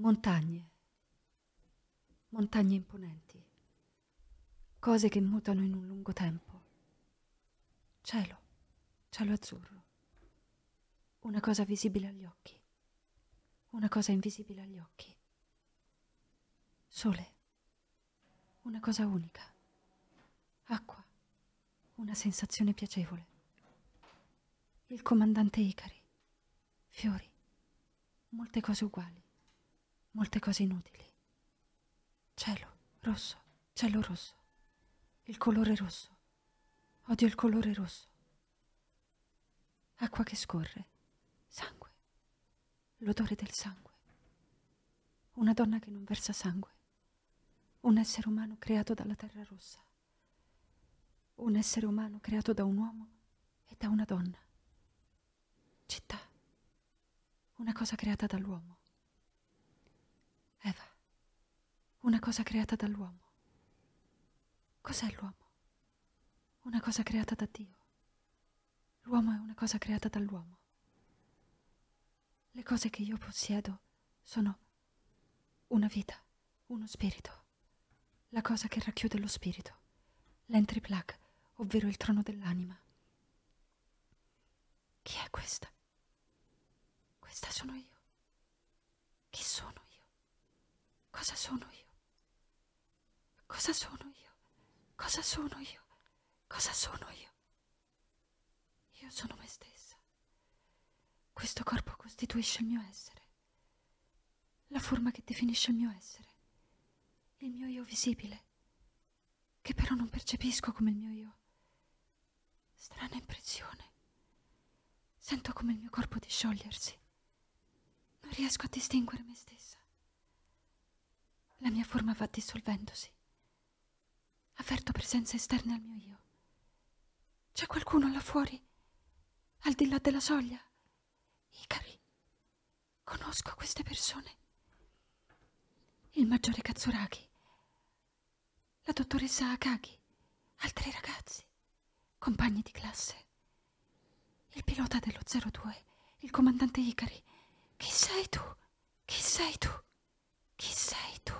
Montagne, montagne imponenti, cose che mutano in un lungo tempo. Cielo, cielo azzurro, una cosa visibile agli occhi, una cosa invisibile agli occhi. Sole, una cosa unica. Acqua, una sensazione piacevole. Il comandante Icari, fiori, molte cose uguali molte cose inutili. Cielo rosso, cielo rosso, il colore rosso. Odio il colore rosso. Acqua che scorre, sangue, l'odore del sangue. Una donna che non versa sangue, un essere umano creato dalla terra rossa, un essere umano creato da un uomo e da una donna. Città, una cosa creata dall'uomo Eva, una cosa creata dall'uomo. Cos'è l'uomo? Una cosa creata da Dio. L'uomo è una cosa creata dall'uomo. Le cose che io possiedo sono una vita, uno spirito, la cosa che racchiude lo spirito, l'entry plug, ovvero il trono dell'anima. Chi è questa? Questa sono io. Chi sono io? Cosa sono io? Cosa sono io? Cosa sono io? Cosa sono io? Io sono me stessa. Questo corpo costituisce il mio essere, la forma che definisce il mio essere, il mio io visibile, che però non percepisco come il mio io. Strana impressione. Sento come il mio corpo disciogliersi. Non riesco a distinguere me stessa. La mia forma va dissolvendosi. Avverto presenze esterne al mio io. C'è qualcuno là fuori, al di là della soglia. Icari. Conosco queste persone. Il maggiore Katsuragi, la dottoressa Akagi, altri ragazzi, compagni di classe, il pilota dello 02, il comandante Icari. Chi sei tu? Chi sei tu? Chi sei tu?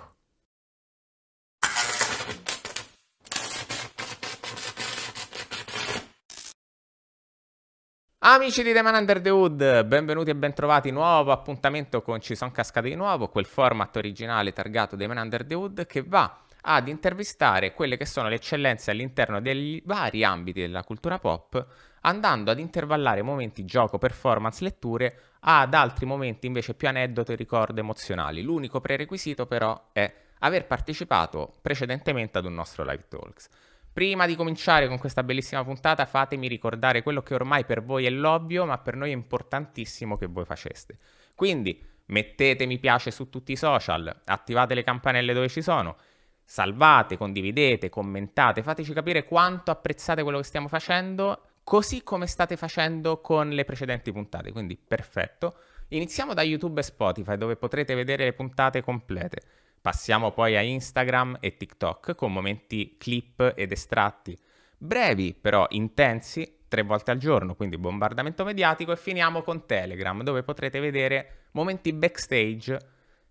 Amici di The Man Under the Hood, benvenuti e bentrovati. Nuovo appuntamento con Ci sono cascate di nuovo, quel format originale targato The Man Under the Hood che va ad intervistare quelle che sono le eccellenze all'interno dei vari ambiti della cultura pop, andando ad intervallare momenti gioco, performance, letture ad altri momenti invece più aneddoti, ricordo emozionali. L'unico prerequisito però è aver partecipato precedentemente ad un nostro live talks. Prima di cominciare con questa bellissima puntata, fatemi ricordare quello che ormai per voi è l'ovvio, ma per noi è importantissimo che voi faceste. Quindi mettete mi piace su tutti i social, attivate le campanelle dove ci sono, salvate, condividete, commentate, fateci capire quanto apprezzate quello che stiamo facendo, così come state facendo con le precedenti puntate. Quindi perfetto. Iniziamo da YouTube e Spotify, dove potrete vedere le puntate complete. Passiamo poi a Instagram e TikTok con momenti clip ed estratti brevi però intensi tre volte al giorno, quindi bombardamento mediatico e finiamo con Telegram dove potrete vedere momenti backstage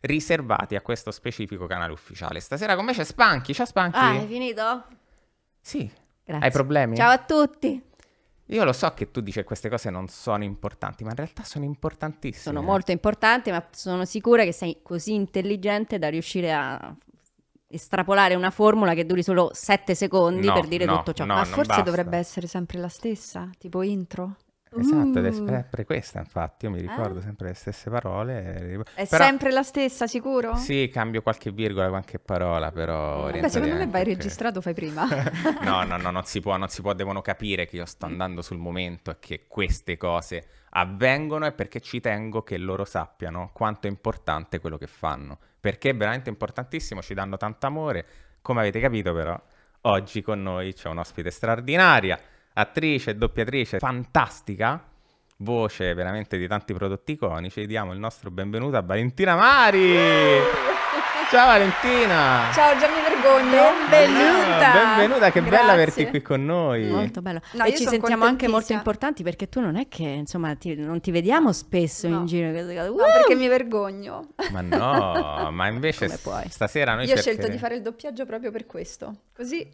riservati a questo specifico canale ufficiale. Stasera con me c'è Spanchi, ciao Spanchi. Ah, è finito? Sì. Grazie. Hai problemi? Ciao a tutti. Io lo so che tu dici che queste cose non sono importanti, ma in realtà sono importantissime. Sono molto importanti, ma sono sicura che sei così intelligente da riuscire a estrapolare una formula che duri solo sette secondi no, per dire no, tutto ciò. No, ma forse basta. dovrebbe essere sempre la stessa, tipo intro? Esatto, ed è mm. sempre questa, infatti, io mi ricordo eh? sempre le stesse parole. Eh, è però... sempre la stessa, sicuro? Sì, cambio qualche virgola, qualche parola, però... Vabbè, secondo me vai registrato, fai prima. no, no, no, non si può, non si può, devono capire che io sto mm. andando sul momento e che queste cose avvengono e perché ci tengo che loro sappiano quanto è importante quello che fanno. Perché è veramente importantissimo, ci danno tanto amore, come avete capito però, oggi con noi c'è un ospite straordinaria attrice e doppiatrice fantastica, voce veramente di tanti prodotti iconici, diamo il nostro benvenuto a Valentina Mari! Ciao Valentina! Ciao Gianni Vergogno! Benvenuta! Ah, benvenuta, che Grazie. bella averti qui con noi! Molto bello. No, e ci sentiamo anche molto importanti perché tu non è che, insomma, ti, non ti vediamo spesso no. in giro. Uh! No, perché mi vergogno. Ma no, ma invece stasera noi Io ho scelto di fare il doppiaggio proprio per questo. Così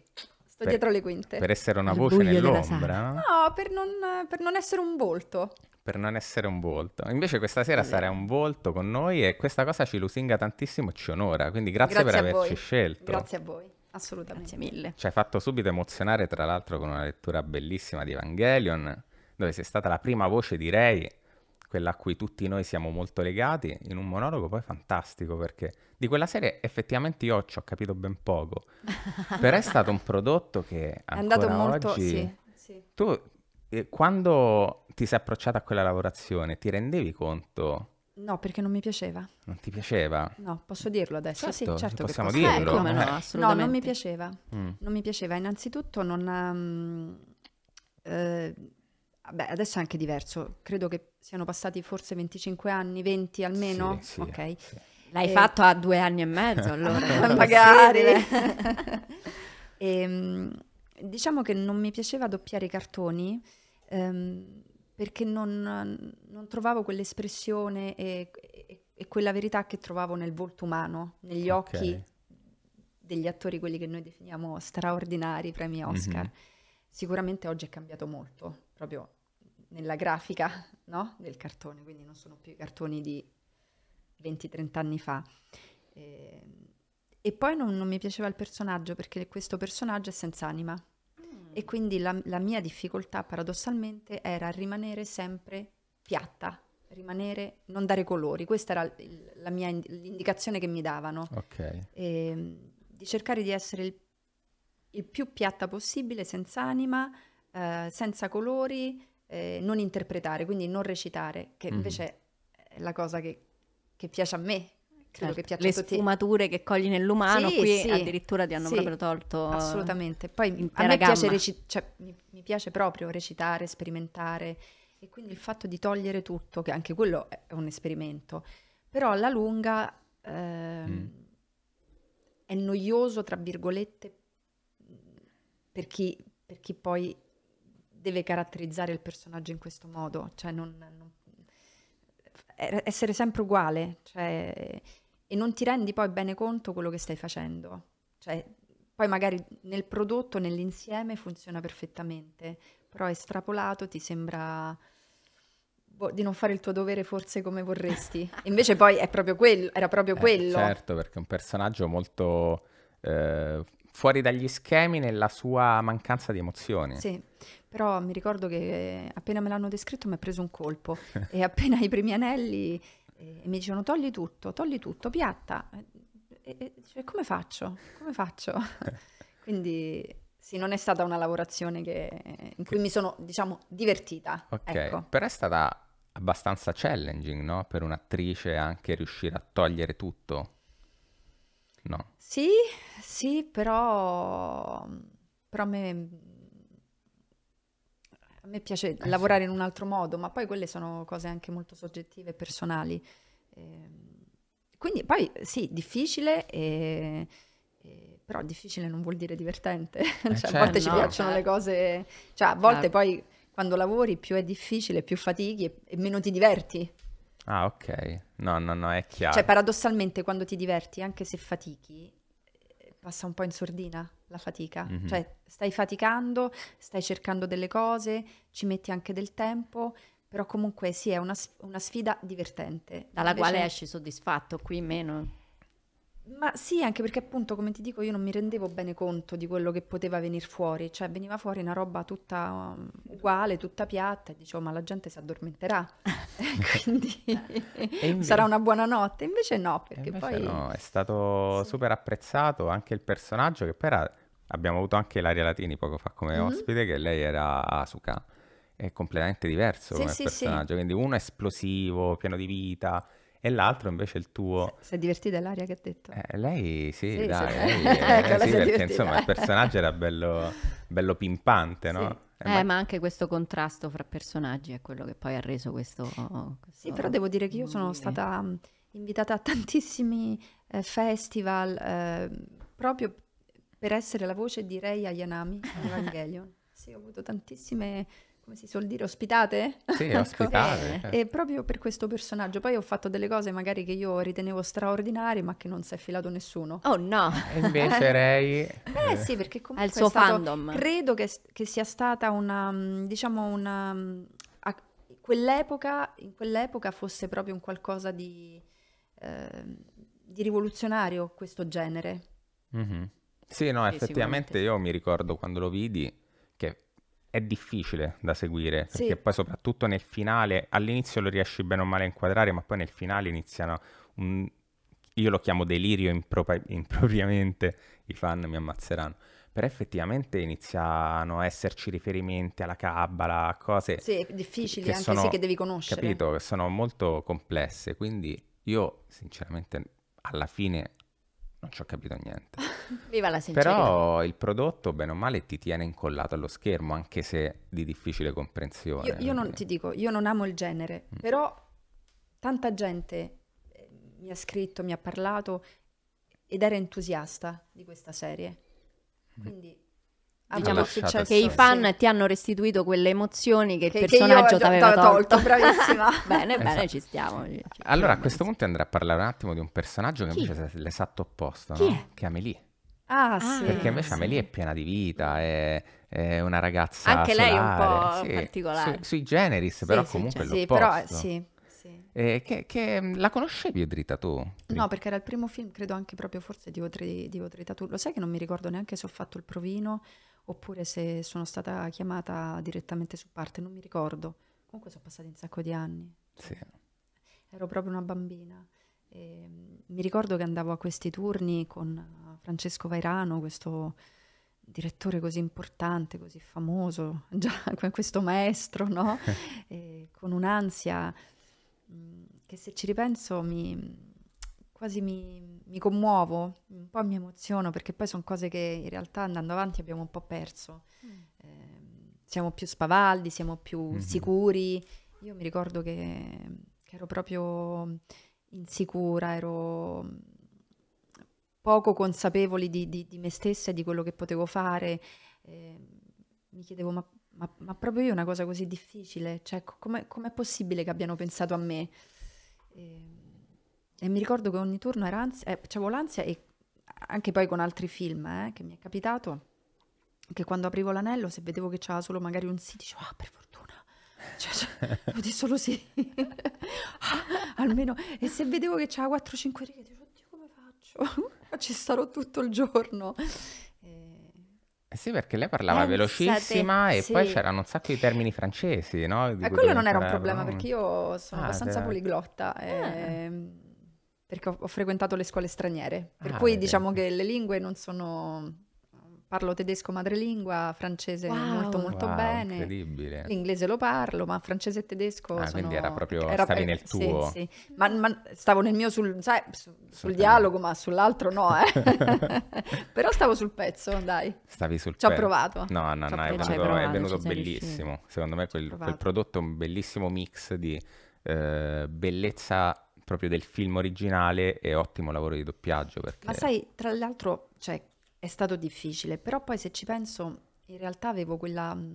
Sto per, dietro le quinte. Per essere una Il voce nell'ombra? No, per non, per non, essere un volto. Per non essere un volto. Invece questa sera Vabbè. Esatto. sarà un volto con noi e questa cosa ci lusinga tantissimo e ci onora. Quindi grazie, grazie per averci voi. scelto. Grazie a voi. Assolutamente. Grazie mille. Ci hai fatto subito emozionare, tra l'altro, con una lettura bellissima di Evangelion, dove sei stata la prima voce, direi, quella a cui tutti noi siamo molto legati, in un monologo poi fantastico perché di quella serie effettivamente io ci ho capito ben poco, però è stato un prodotto che ancora è andato molto, oggi... Sì, sì. Tu eh, quando ti sei approcciata a quella lavorazione ti rendevi conto? No, perché non mi piaceva. Non ti piaceva? No, posso dirlo adesso? Certo, sì, certo, certo possiamo che posso. Eh, dirlo. Eh, come no, eh. assolutamente. No, non mi piaceva. Mm. Non mi piaceva. Innanzitutto non... Um, eh, Beh, adesso è anche diverso, credo che siano passati forse 25 anni, 20 almeno. Sì, sì, ok. Sì. L'hai e... fatto a due anni e mezzo allora. Magari. e, ehm, diciamo che non mi piaceva doppiare i cartoni ehm, perché non, non, trovavo quell'espressione e, e, e, quella verità che trovavo nel volto umano, negli okay. occhi degli attori, quelli che noi definiamo straordinari, premi Oscar. Mm-hmm. Sicuramente oggi è cambiato molto, proprio nella grafica no? del cartone, quindi non sono più i cartoni di 20-30 anni fa. E, ehm, e poi non, non, mi piaceva il personaggio perché questo personaggio è senza anima mm. e quindi la, la mia difficoltà paradossalmente era rimanere sempre piatta, rimanere, non dare colori. Questa era la mia, l'indicazione che mi davano. Okay. E, ehm, di cercare di essere il, il, più piatta possibile, senza anima, eh, senza colori, eh, non interpretare, quindi non recitare, che mm-hmm. invece mm-hmm. è la cosa che, che piace a me, credo certo. che piaccia le tutti. sfumature che cogli nell'umano sì, qui sì, addirittura ti hanno sì, proprio tolto assolutamente poi a me piace, reci- cioè, mi, mi piace proprio recitare sperimentare e quindi il fatto di togliere tutto che anche quello è un esperimento però alla lunga eh, mm. è noioso tra virgolette per chi, per chi poi deve caratterizzare il personaggio in questo modo, cioè non, non, essere sempre uguale cioè, e non ti rendi poi bene conto quello che stai facendo. Cioè, poi magari nel prodotto, nell'insieme funziona perfettamente, però estrapolato ti sembra boh, di non fare il tuo dovere forse come vorresti. Invece poi è proprio quello, era proprio eh, quello. Certo, perché è un personaggio molto eh, fuori dagli schemi nella sua mancanza di emozioni. Sì. Però mi ricordo che eh, appena me l'hanno descritto mi ha preso un colpo e appena i primi anelli eh, mi dicevano togli tutto, togli tutto, piatta. E, e, cioè, come faccio? Come faccio? Quindi sì, non è stata una lavorazione che, in cui mi sono, diciamo, divertita. Ok, ecco. però è stata abbastanza challenging, no? Per un'attrice anche riuscire a togliere tutto. No. Sì, sì, però, però a me a me piace eh, lavorare sì. in un altro modo, ma poi quelle sono cose anche molto soggettive e personali. Eh, quindi poi sì, difficile, e, e, però difficile non vuol dire divertente. Eh, cioè, certo, a volte ci piacciono certo. le cose, cioè a certo. volte certo. poi quando lavori più è difficile, più fatichi e, e meno ti diverti. Ah, ok. No, no, no, è chiaro. Cioè, paradossalmente, quando ti diverti, anche se fatichi, passa un po' in sordina la fatica, mm -hmm. cioè stai faticando, stai cercando delle cose, ci metti anche del tempo, però comunque sì, è una, una sfida divertente. Dalla Invece... quale esci soddisfatto, qui meno. Ma sì, anche perché appunto, come ti dico, io non mi rendevo bene conto di quello che poteva venire fuori, cioè veniva fuori una roba tutta um, uguale, tutta piatta, e dicevo, oh, ma la gente si addormenterà, quindi invece... sarà una buona notte, invece no, perché invece poi... No, è stato sì. super apprezzato anche il personaggio che poi era... Abbiamo avuto anche Laria Latini poco fa come mm-hmm. ospite, che lei era Asuka, è completamente diverso sì, come sì, personaggio, quindi uno esplosivo, pieno di vita e l'altro invece il tuo... Si è divertita l'aria che ha detto. Eh, lei sì, sì dai, lei, eh, sì, perché insomma il personaggio era bello, bello pimpante, no? Sì. Eh, ma... Eh, ma... anche questo contrasto fra personaggi è quello che poi ha reso questo... questo... Sì, però devo dire che io sono stata mm, invitata a tantissimi eh, festival eh, proprio per essere la voce di Rei Ayanami, Evangelion. sì, ho avuto tantissime come si suol dire, ospitate? Sì, ecco. ospitate. ecco. eh. Certo. E proprio per questo personaggio. Poi ho fatto delle cose magari che io ritenevo straordinarie, ma che non si è filato nessuno. Oh no! E invece Ray... Eh. Eh, eh, sì, perché comunque... È il suo è stato, fandom. Credo che, che, sia stata una, mm, diciamo una... Mm, a, quell'epoca, in quell'epoca fosse proprio un qualcosa di, eh, di rivoluzionario questo genere. Mm-hmm. Sì, no, sì, effettivamente io mi ricordo quando lo vidi è difficile da seguire, perché poi soprattutto nel finale, all'inizio lo riesci bene o male a inquadrare, ma poi nel finale iniziano un... Io lo chiamo delirio impropri- impropriamente, i fan mi ammazzeranno. Però effettivamente iniziano a esserci riferimenti alla cabala a cose... Sì, difficili, che anche sono, se che devi conoscere. Capito, che sono molto complesse, quindi io sinceramente alla fine non ci ho capito niente. Viva la sincerità. Però il prodotto, bene o male, ti tiene incollato allo schermo, anche se di difficile comprensione. Io, io non ti dico, io non amo il genere, mm. però tanta gente eh, mi ha scritto, mi ha parlato ed era entusiasta di questa serie. Mm. Quindi diciamo, che stare. i fan ti hanno restituito quelle emozioni che, che il personaggio ti aveva tolto. tolto bravissima. bene, esatto. bene, ci stiamo. Ci, allora a questo punto andrà a parlare un attimo di un personaggio che Chi? invece è l'esatto opposto, no? che è Amelie. Ah, ah, sì. Perché invece sì. Amelie è piena di vita, è, è una ragazza Anche solare, lei un po' sì, particolare. Su, sui generis, sì, però comunque cioè, è l'opposto. Sì, però, eh, che, che, mm, la conoscevi Odrita tu? No, perché era il primo film, credo anche proprio forse di Odrita tu. Lo sai che non mi ricordo neanche se ho fatto il provino oppure se sono stata chiamata direttamente su parte, non mi ricordo. Comunque sono passati un sacco di anni. Sì. Ero proprio una bambina. E, ehm, mi ricordo che andavo a questi turni con eh, Francesco Vairano, questo direttore così importante, così famoso, già questo maestro, no? e, eh, con un'ansia mm, che se ci ripenso mi, quasi mi, mi, commuovo, un po' mi emoziono perché poi sono cose che in realtà andando avanti abbiamo un po' perso. Mm. Eh, siamo più spavaldi, siamo più mm-hmm. sicuri. Io mi ricordo che, che ero proprio insicura, ero poco consapevoli di, di, di, me stessa e di quello che potevo fare. Eh, mi chiedevo, ma, ma, ma, proprio io una cosa così difficile? Cioè, com'è, com'è possibile che abbiano pensato a me? Eh, e mi ricordo che ogni turno era ansia, eh, avevo l'ansia e anche poi con altri film eh, che mi è capitato, che quando aprivo l'anello, se vedevo che c'era solo magari un sì, dicevo, ah, per fortuna, cioè, cioè, lo di solo sì, ah, almeno, e se vedevo che c'era 4-5 righe, dicevo, oddio, come faccio? Ci starò tutto il giorno. Eh sì, perché lei parlava Pensate, velocissima e sì. poi c'erano un sacco di termini francesi, no? Di eh, quello non era un problema perché io sono ah, abbastanza certo. poliglotta. Eh. Ehm, perché ho, ho frequentato le scuole straniere, per ah, cui vabbè. diciamo che le lingue non sono... Parlo tedesco madrelingua, francese wow. molto molto wow, bene. Incredibile. L'inglese lo parlo, ma francese e tedesco. Ah, sono... quindi era proprio era, stavi eh, nel tuo. Sì, sì. Ma, ma stavo nel mio sul, sai, su, sul dialogo, ma sull'altro no, eh. Però stavo sul pezzo, dai. Stavi sul Ci pezzo. Ci ho provato. No, no, Ci no, è venuto, provato, è venuto bellissimo. Riuscito. Secondo me quel, quel prodotto è un bellissimo mix di eh, bellezza proprio del film originale e ottimo lavoro di doppiaggio. Perché... Ma sai, tra l'altro, cioè, è stato difficile, però poi se ci penso, in realtà avevo quella... Mm,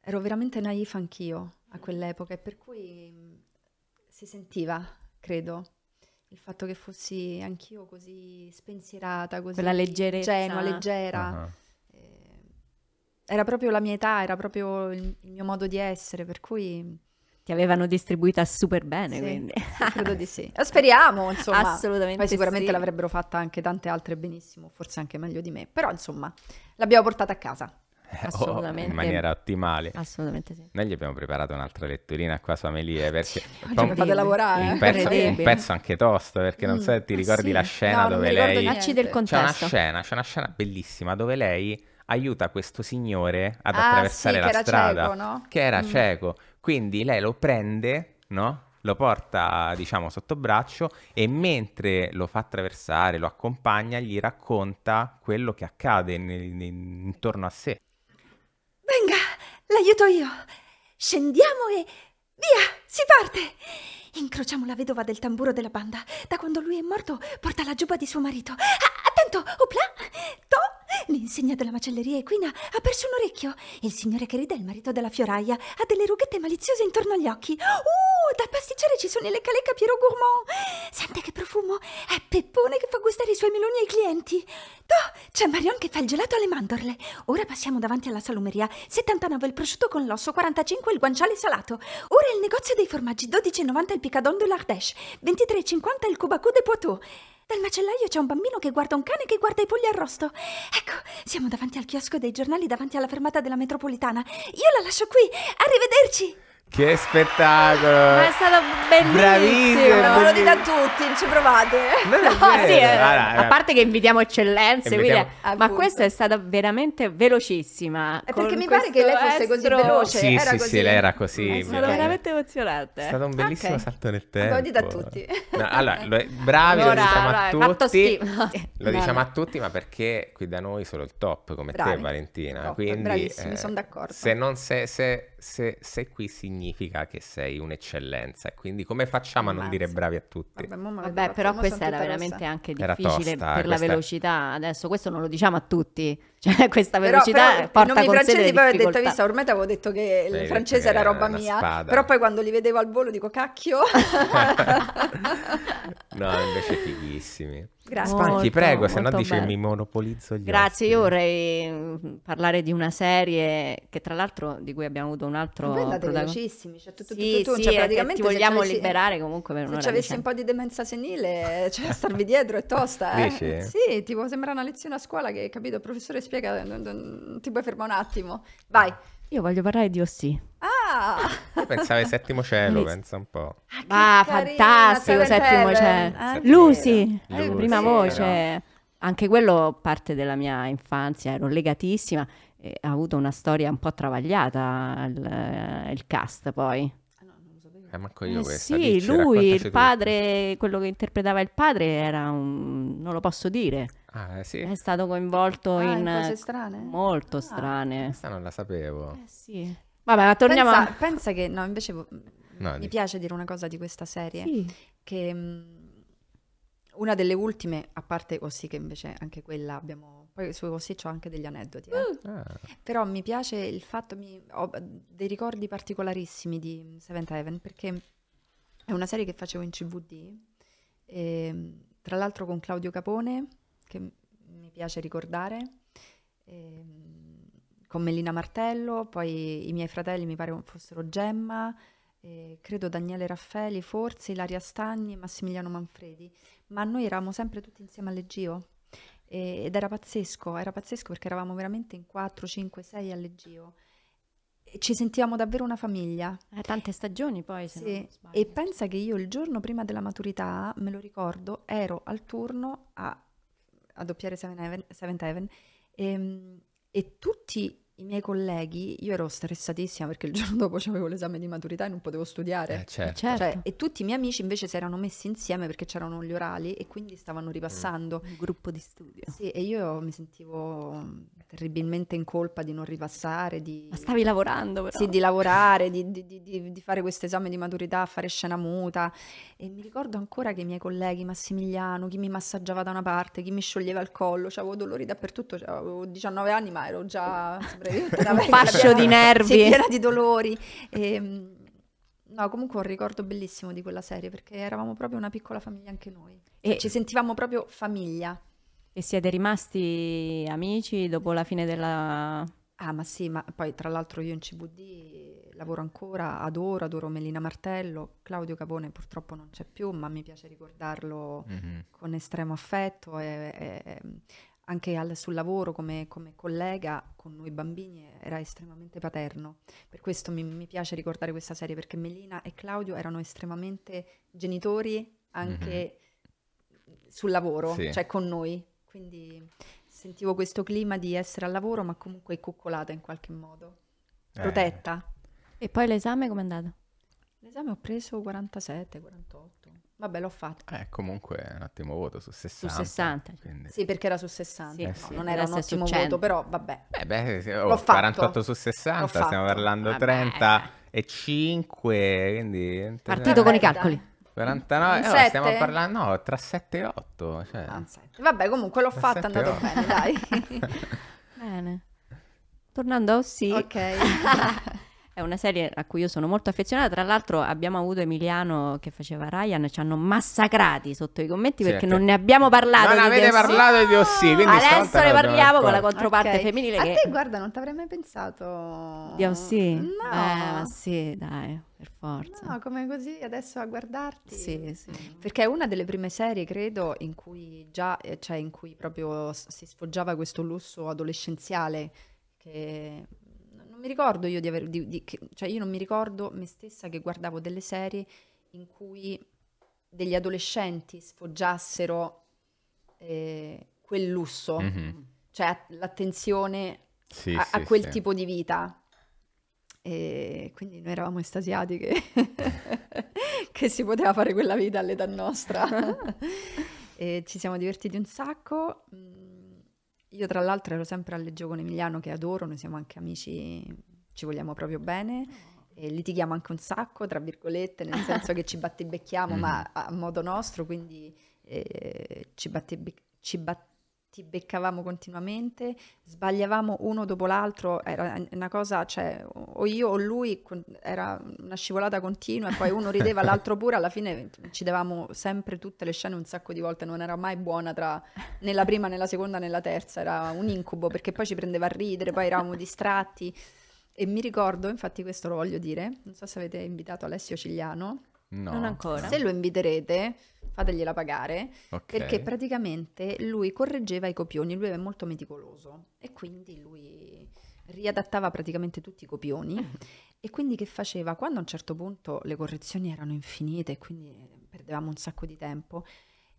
ero veramente naif anch'io a quell'epoca e per cui mm, si sentiva, credo, il fatto che fossi anch'io così spensierata, così quella leggerezza. genua, leggera. Uh-huh. era proprio la mia età, era proprio il mio modo di essere, per cui mm, ti avevano distribuita super bene, sì, quindi. credo di sì. Speriamo, insomma. Assolutamente. Poi sicuramente sì. l'avrebbero fatta anche tante altre benissimo, forse anche meglio di me, però insomma, l'abbiamo portata a casa. Eh, oh, Assolutamente. in maniera ottimale. Assolutamente sì. Noi gli abbiamo preparato un'altra letturina qua su Amelie eh, perché cioè, mi fate lavorare. Eh? Un pezzo, un pezzo, anche tosto perché non mm, so ti ricordi sì. la scena no, dove lei Dacci del contesto. C'è una scena, c'è una scena bellissima dove lei aiuta questo signore ad ah, attraversare sì, la strada cieco, no? che era mm. cieco. Quindi lei lo prende, no? lo porta diciamo sotto braccio e mentre lo fa attraversare, lo accompagna, gli racconta quello che accade in, in, intorno a sé. Venga, l'aiuto io. Scendiamo e via, si parte. Incrociamo la vedova del tamburo della banda. Da quando lui è morto, porta la giubba di suo marito. Ah, attento! Opla! To! L'insegna della macelleria equina ha perso un orecchio. Il signore che ride è il marito della fioraia. Ha delle rughette maliziose intorno agli occhi. Uh, dal pasticcere ci sono le caleca Piero Gourmand. Sente che profumo? È Peppone che fa gustare i suoi meloni ai clienti. To! C'è Marion che fa il gelato alle mandorle. Ora passiamo davanti alla salumeria. 79 il prosciutto con l'osso, 45 il guanciale salato. Ora il negozio dei formaggi, 12,90 il Picadon de l'Ardèche, 23,50 il Cubacu de Poitou. Dal macellaio c'è un bambino che guarda un cane che guarda i polli arrosto. Ecco, siamo davanti al chiosco dei giornali davanti alla fermata della metropolitana. Io la lascio qui. Arrivederci! Che spettacolo! Ma è stato bellissimo! Bravissimo! No, lo dite a tutti, ci provate! No, sì, eh. allora, a parte che invitiamo eccellenze, invitiamo... Quindi, eh, ma questa è stata veramente velocissima. È eh, perché mi pare che lei fosse così veloce. Sì, era sì, così. sì, lei era così. Sono veramente emozionata. È stato un bellissimo ah, okay. salto nel tempo. Lo dite a tutti. No, allora, lo, bravi, allora, diciamo lo diciamo allora, a tutti. Lo diciamo a tutti, ma perché qui da noi solo il top, come bravi. te Valentina. Top, Quindi, bravissimi, eh, sono d'accordo. Se non sei... Se se sei qui significa che sei un'eccellenza e quindi come facciamo a non dire bravi a tutti? Vabbè, Vabbè però questa era veramente anche difficile tosta, per la velocità, adesso questo non lo diciamo a tutti. Cioè, questa velocità però, però, porta con francesi poi detto, ormai ti avevo detto che il Sei francese era roba mia, spada. però poi quando li vedevo al volo dico cacchio. no, invece fighissimi. Grazie. Molto, Ti prego, se no dice bello. mi monopolizzo gli Grazie, ospiti. io vorrei mm, parlare di una serie che tra l'altro di cui abbiamo avuto un altro Voi velocissimi, cioè tutto, sì, tutto, sì, cioè, praticamente ti vogliamo liberare comunque per un'ora. Se ci avessi un po' di demenza senile, cioè starvi dietro è tosta, eh. Sì, tipo sembra una lezione a scuola che, capito, il professore spiega spiega, ti puoi fermare un attimo. Vai. Io voglio parlare di OC. Ah! pensavo ai settimo cielo, pensa un po'. Ah, ah fantastico, settimo cielo. Ah, Lucy, Lucy, prima voce. No. Anche quello parte della mia infanzia, ero legatissima e ha avuto una storia un po' travagliata il, eh, il cast poi. Ah, eh, manco io eh questa, Sì, dice, lui, il padre, tutto. quello che interpretava il padre era un... non lo posso dire. Ah, sì. È stato coinvolto ah, in, in cose strane? Molto ah, strane. Questa non la sapevo. Eh sì. Vabbè, ma torniamo pensa, a... pensa che no, invece no, mi dico. piace dire una cosa di questa serie sì. che mh, mm, una delle ultime, a parte così che invece anche quella abbiamo poi su così ho anche degli aneddoti, eh. Uh. ah. però mi piace il fatto mi, ho dei ricordi particolarissimi di Seventh Heaven perché è una serie che facevo in CVD e, ehm, tra l'altro con Claudio Capone che mi piace ricordare, e, ehm, con Melina Martello, poi i miei fratelli mi pare fossero Gemma, credo Daniele Raffaeli, forse Ilaria Stagni e Massimiliano Manfredi, ma noi eravamo sempre tutti insieme alle Gio. ed era pazzesco, era pazzesco perché eravamo veramente in 4, 5, 6 alle Gio. E Ci sentivamo davvero una famiglia. Eh, tante stagioni poi, se sì. E pensa che io il giorno prima della maturità, me lo ricordo, ero al turno a a doppiare Seven Heaven, Seventh Heaven e, ehm, e tutti i miei colleghi, io ero stressatissima perché il giorno dopo avevo l'esame di maturità e non potevo studiare. Eh, cioè, certo. Certo. Cioè, e tutti i miei amici invece si erano messi insieme perché c'erano gli orali e quindi stavano ripassando. Mm. Un gruppo di studio. Sì, e io mi sentivo mm, terribilmente in colpa di non ripassare. Di... Ma stavi lavorando però. Sì, di lavorare, di, di, di, di fare questo esame di maturità, fare scena muta. E mi ricordo ancora che i miei colleghi, Massimiliano, chi mi massaggiava da una parte, chi mi scioglieva il collo, cioè, avevo dolori dappertutto, cioè, avevo 19 anni ma ero già... previsto. un fascio di nervi. Sì, piena di dolori. E, ehm, no, comunque un ricordo bellissimo di quella serie, perché eravamo proprio una piccola famiglia anche noi. Cioè, e ci sentivamo proprio famiglia. E siete rimasti amici dopo la fine della... Ah, ma sì, ma poi tra l'altro io in CBD lavoro ancora, adoro, adoro Melina Martello, Claudio Capone purtroppo non c'è più, ma mi piace ricordarlo mm -hmm. con estremo affetto. E, e, anche al, sul lavoro come, come, collega con noi bambini era estremamente paterno. Per questo mi, mi, piace ricordare questa serie perché Melina e Claudio erano estremamente genitori anche mm-hmm. sul lavoro, sì. cioè con noi. Quindi sentivo questo clima di essere al lavoro ma comunque coccolata in qualche modo, eh. protetta. E poi l'esame com'è andato? L'esame ho preso 47, 48. Vabbè, l'ho fatto. Eh, comunque un ottimo voto su 60. Su 60. Cioè. Quindi... Sì, perché era su 60. Sì, eh, sì. No, non era un ottimo voto, però vabbè. Eh beh, eh, oh, 48 su 60, stiamo parlando vabbè. 30 e 5, quindi... Partito con i calcoli. 49, oh, stiamo parlando no, tra 7 e 8. Cioè. Ah, Vabbè, comunque l'ho fatta, è andato 8. bene, dai. bene. Tornando a Ossi. Ok. È una serie a cui io sono molto affezionata. Tra l'altro, abbiamo avuto Emiliano che faceva Ryan, ci hanno massacrati sotto i commenti sì, perché non ne abbiamo parlato. Non avete parlato di Ossi, quindi ah, adesso ne parliamo con la controparte okay. femminile. Che... A te, guarda, non ti avrei mai pensato di Ossi? No, eh, ma sì, dai. Per forza. No, come così adesso a guardarti. Sì, sì. Perché è una delle prime serie, credo, in cui già, eh, cioè in cui proprio si sfoggiava questo lusso adolescenziale che mi ricordo io di aver... Di, di, che, cioè io non mi ricordo me stessa che guardavo delle serie in cui degli adolescenti sfoggiassero eh, quel lusso, mm-hmm. cioè l'attenzione sì, a, a quel sì. tipo di vita. E quindi noi eravamo estasiati che, che si poteva fare quella vita all'età nostra. e ci siamo divertiti un sacco. Mm, io tra l'altro ero sempre a Leggio con Emiliano che adoro, noi siamo anche amici, ci vogliamo proprio bene. Oh. E litighiamo anche un sacco, tra virgolette, nel senso che ci battibecchiamo, mm. ma a modo nostro, quindi eh, ci, battebe- ci, bat- ti beccavamo continuamente, sbagliavamo uno dopo l'altro, era una cosa, cioè, o io o lui, era una scivolata continua poi uno rideva, l'altro pure, alla fine ci davamo sempre tutte le scene un sacco di volte, non era mai buona tra nella prima, nella seconda, nella terza, era un incubo perché poi ci prendeva a ridere, poi eravamo distratti e mi ricordo, infatti questo lo voglio dire, non so se avete invitato Alessio Cigliano. No. Non ancora. Se lo inviterete, fategliela pagare, okay. perché praticamente lui correggeva i copioni, lui è molto meticoloso e quindi lui riadattava praticamente tutti i copioni mm. e quindi che faceva? Quando a un certo punto le correzioni erano infinite e quindi perdevamo un sacco di tempo,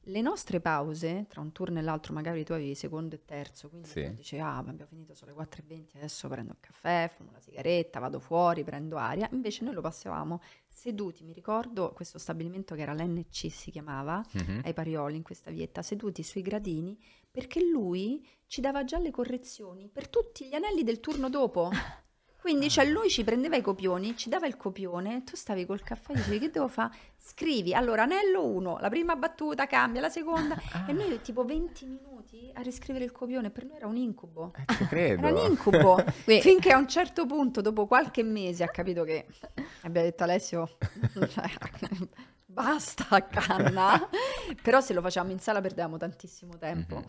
le nostre pause, tra un turno e l'altro magari tu avevi secondo e terzo, quindi sì. dici ah abbiamo finito sono le 4.20, adesso prendo il caffè, fumo una sigaretta, vado fuori, prendo aria, invece noi lo passavamo seduti, mi ricordo questo stabilimento che era l'NC si chiamava, mm-hmm. ai Parioli in questa vietta, seduti sui gradini perché lui ci dava già le correzioni per tutti gli anelli del turno dopo. Quindi ah. cioè, lui ci prendeva i copioni, ci dava il copione, tu stavi col caffè e dicevi che devo fare? Scrivi, allora anello 1, la prima battuta cambia, la seconda. Ah. ah. E noi tipo 20 minuti a riscrivere il copione, per noi era un incubo. Eh, credo. Era un incubo. Finché a un certo punto, dopo qualche mese, ha capito che abbia detto Alessio... Cioè, basta canna però se lo facciamo in sala perdevamo tantissimo tempo mm-hmm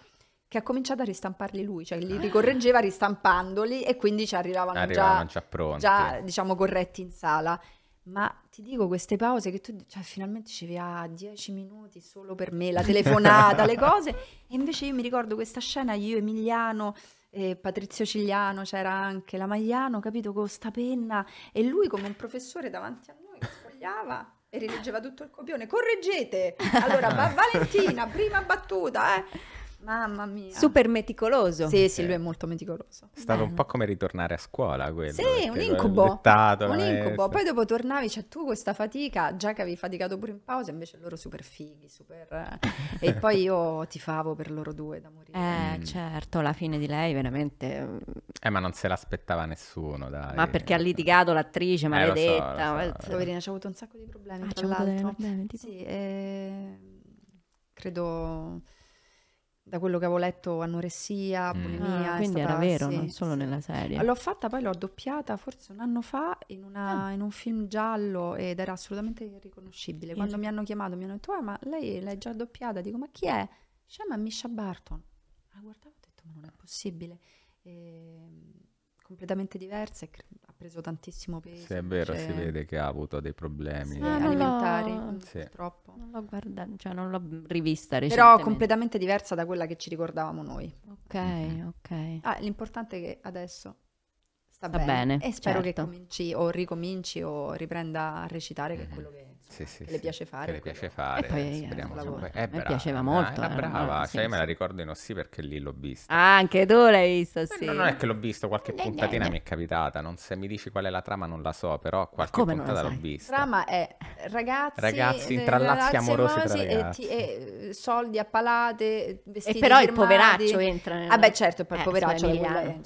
che ha cominciato a ristamparli lui, cioè li ah. ricorreggeva ristampandoli e quindi ci arrivavano, arrivavano già, già, già diciamo corretti in sala. Ma ti dico queste pause che tu cioè, finalmente ci vi ha 10 minuti solo per me, la telefonata, le cose. E invece io mi ricordo questa scena, io Emiliano, eh, Patrizio Cigliano, c'era anche la Magliano, capito, con sta penna. E lui come un professore davanti a noi che sfogliava e rileggeva tutto il copione. Correggete! Allora, va Valentina, prima battuta, eh! Mamma mia. Super meticoloso. Sì, sì, lui è molto meticoloso. È stato Beh. un eh. po' come ritornare a scuola quello. Sì, un incubo. Dettato, un eh, incubo. Poi dopo tornavi, c'è cioè, tu questa fatica, già che avevi faticato pure in pausa, invece loro super fighi, super... Eh, e poi io ti favo per loro due da morire. Eh, mm. certo, la fine di lei veramente... Mm. Eh, ma non se l'aspettava nessuno, dai. Ma perché ha litigato l'attrice, maledetta. Eh, lo so, lo so. Poverina, c'ha avuto un sacco di problemi, ah, tra l'altro. Problemi, tipo... Sì, eh... credo da quello che avevo letto, anoressia, mm. bulimia. Ah, quindi stata, era vero, sì, non solo sì. nella serie. L'ho fatta, poi l'ho doppiata forse un anno fa in, una, ah. in un film giallo ed era assolutamente irriconoscibile. Quando mi hanno chiamato mi hanno detto, ah, ma lei l'hai già doppiata? Dico, ma chi è? Shema ah, Misha Barton. La ah, guardavo ho detto, ma non è possibile. E... Ehm, completamente diversa e preso tantissimo peso. Se è vero, cioè... si vede che ha avuto dei problemi sì, alimentari, mm, sì. purtroppo. Non l'ho guardata, cioè non l'ho rivista Però completamente diversa da quella che ci ricordavamo noi. Ok, mm-hmm. ok. Ah, l'importante è che adesso sta, sta bene, bene, E spero certo. che cominci o ricominci o riprenda a recitare, mm-hmm. che è mhm. quello che sì, sì, che le piace fare. Che le piace fare. E poi speriamo eh, sempre. Eh, è brava, piaceva molto. Era, eh, era brava, brava cioè me la ricordo in Ossi perché lì l'ho vista. Ah, anche tu l'hai vista, sì. No, non è che l'ho visto, qualche puntatina ne, ne. mi è capitata, non se mi dici qual è la trama non la so, però qualche Come puntata l'ho vista. La trama è ragazzi, ragazzi trallazzi amorosi, amorosi tra ragazzi. E, ti, e, soldi a palate, vestiti E però il poveraccio entra. Nella... Ah beh certo, il poveraccio. è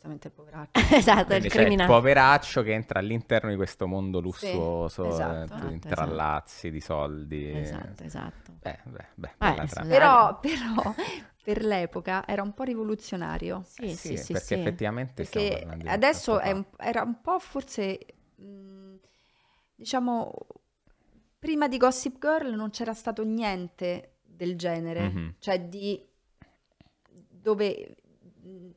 giustamente il poveraccio. esatto, Quindi il criminale. Il poveraccio che entra all'interno di questo mondo lussuoso, sì, esatto, eh, esatto, in trallazzi esatto. di soldi. Esatto, esatto. Beh, beh, beh, eh, però, però per l'epoca era un po' rivoluzionario. Sì, eh, sì, sì, perché effettivamente perché adesso un, era un po' forse, mh, mm, diciamo, prima di Gossip Girl non c'era stato niente del genere, mm-hmm. cioè di dove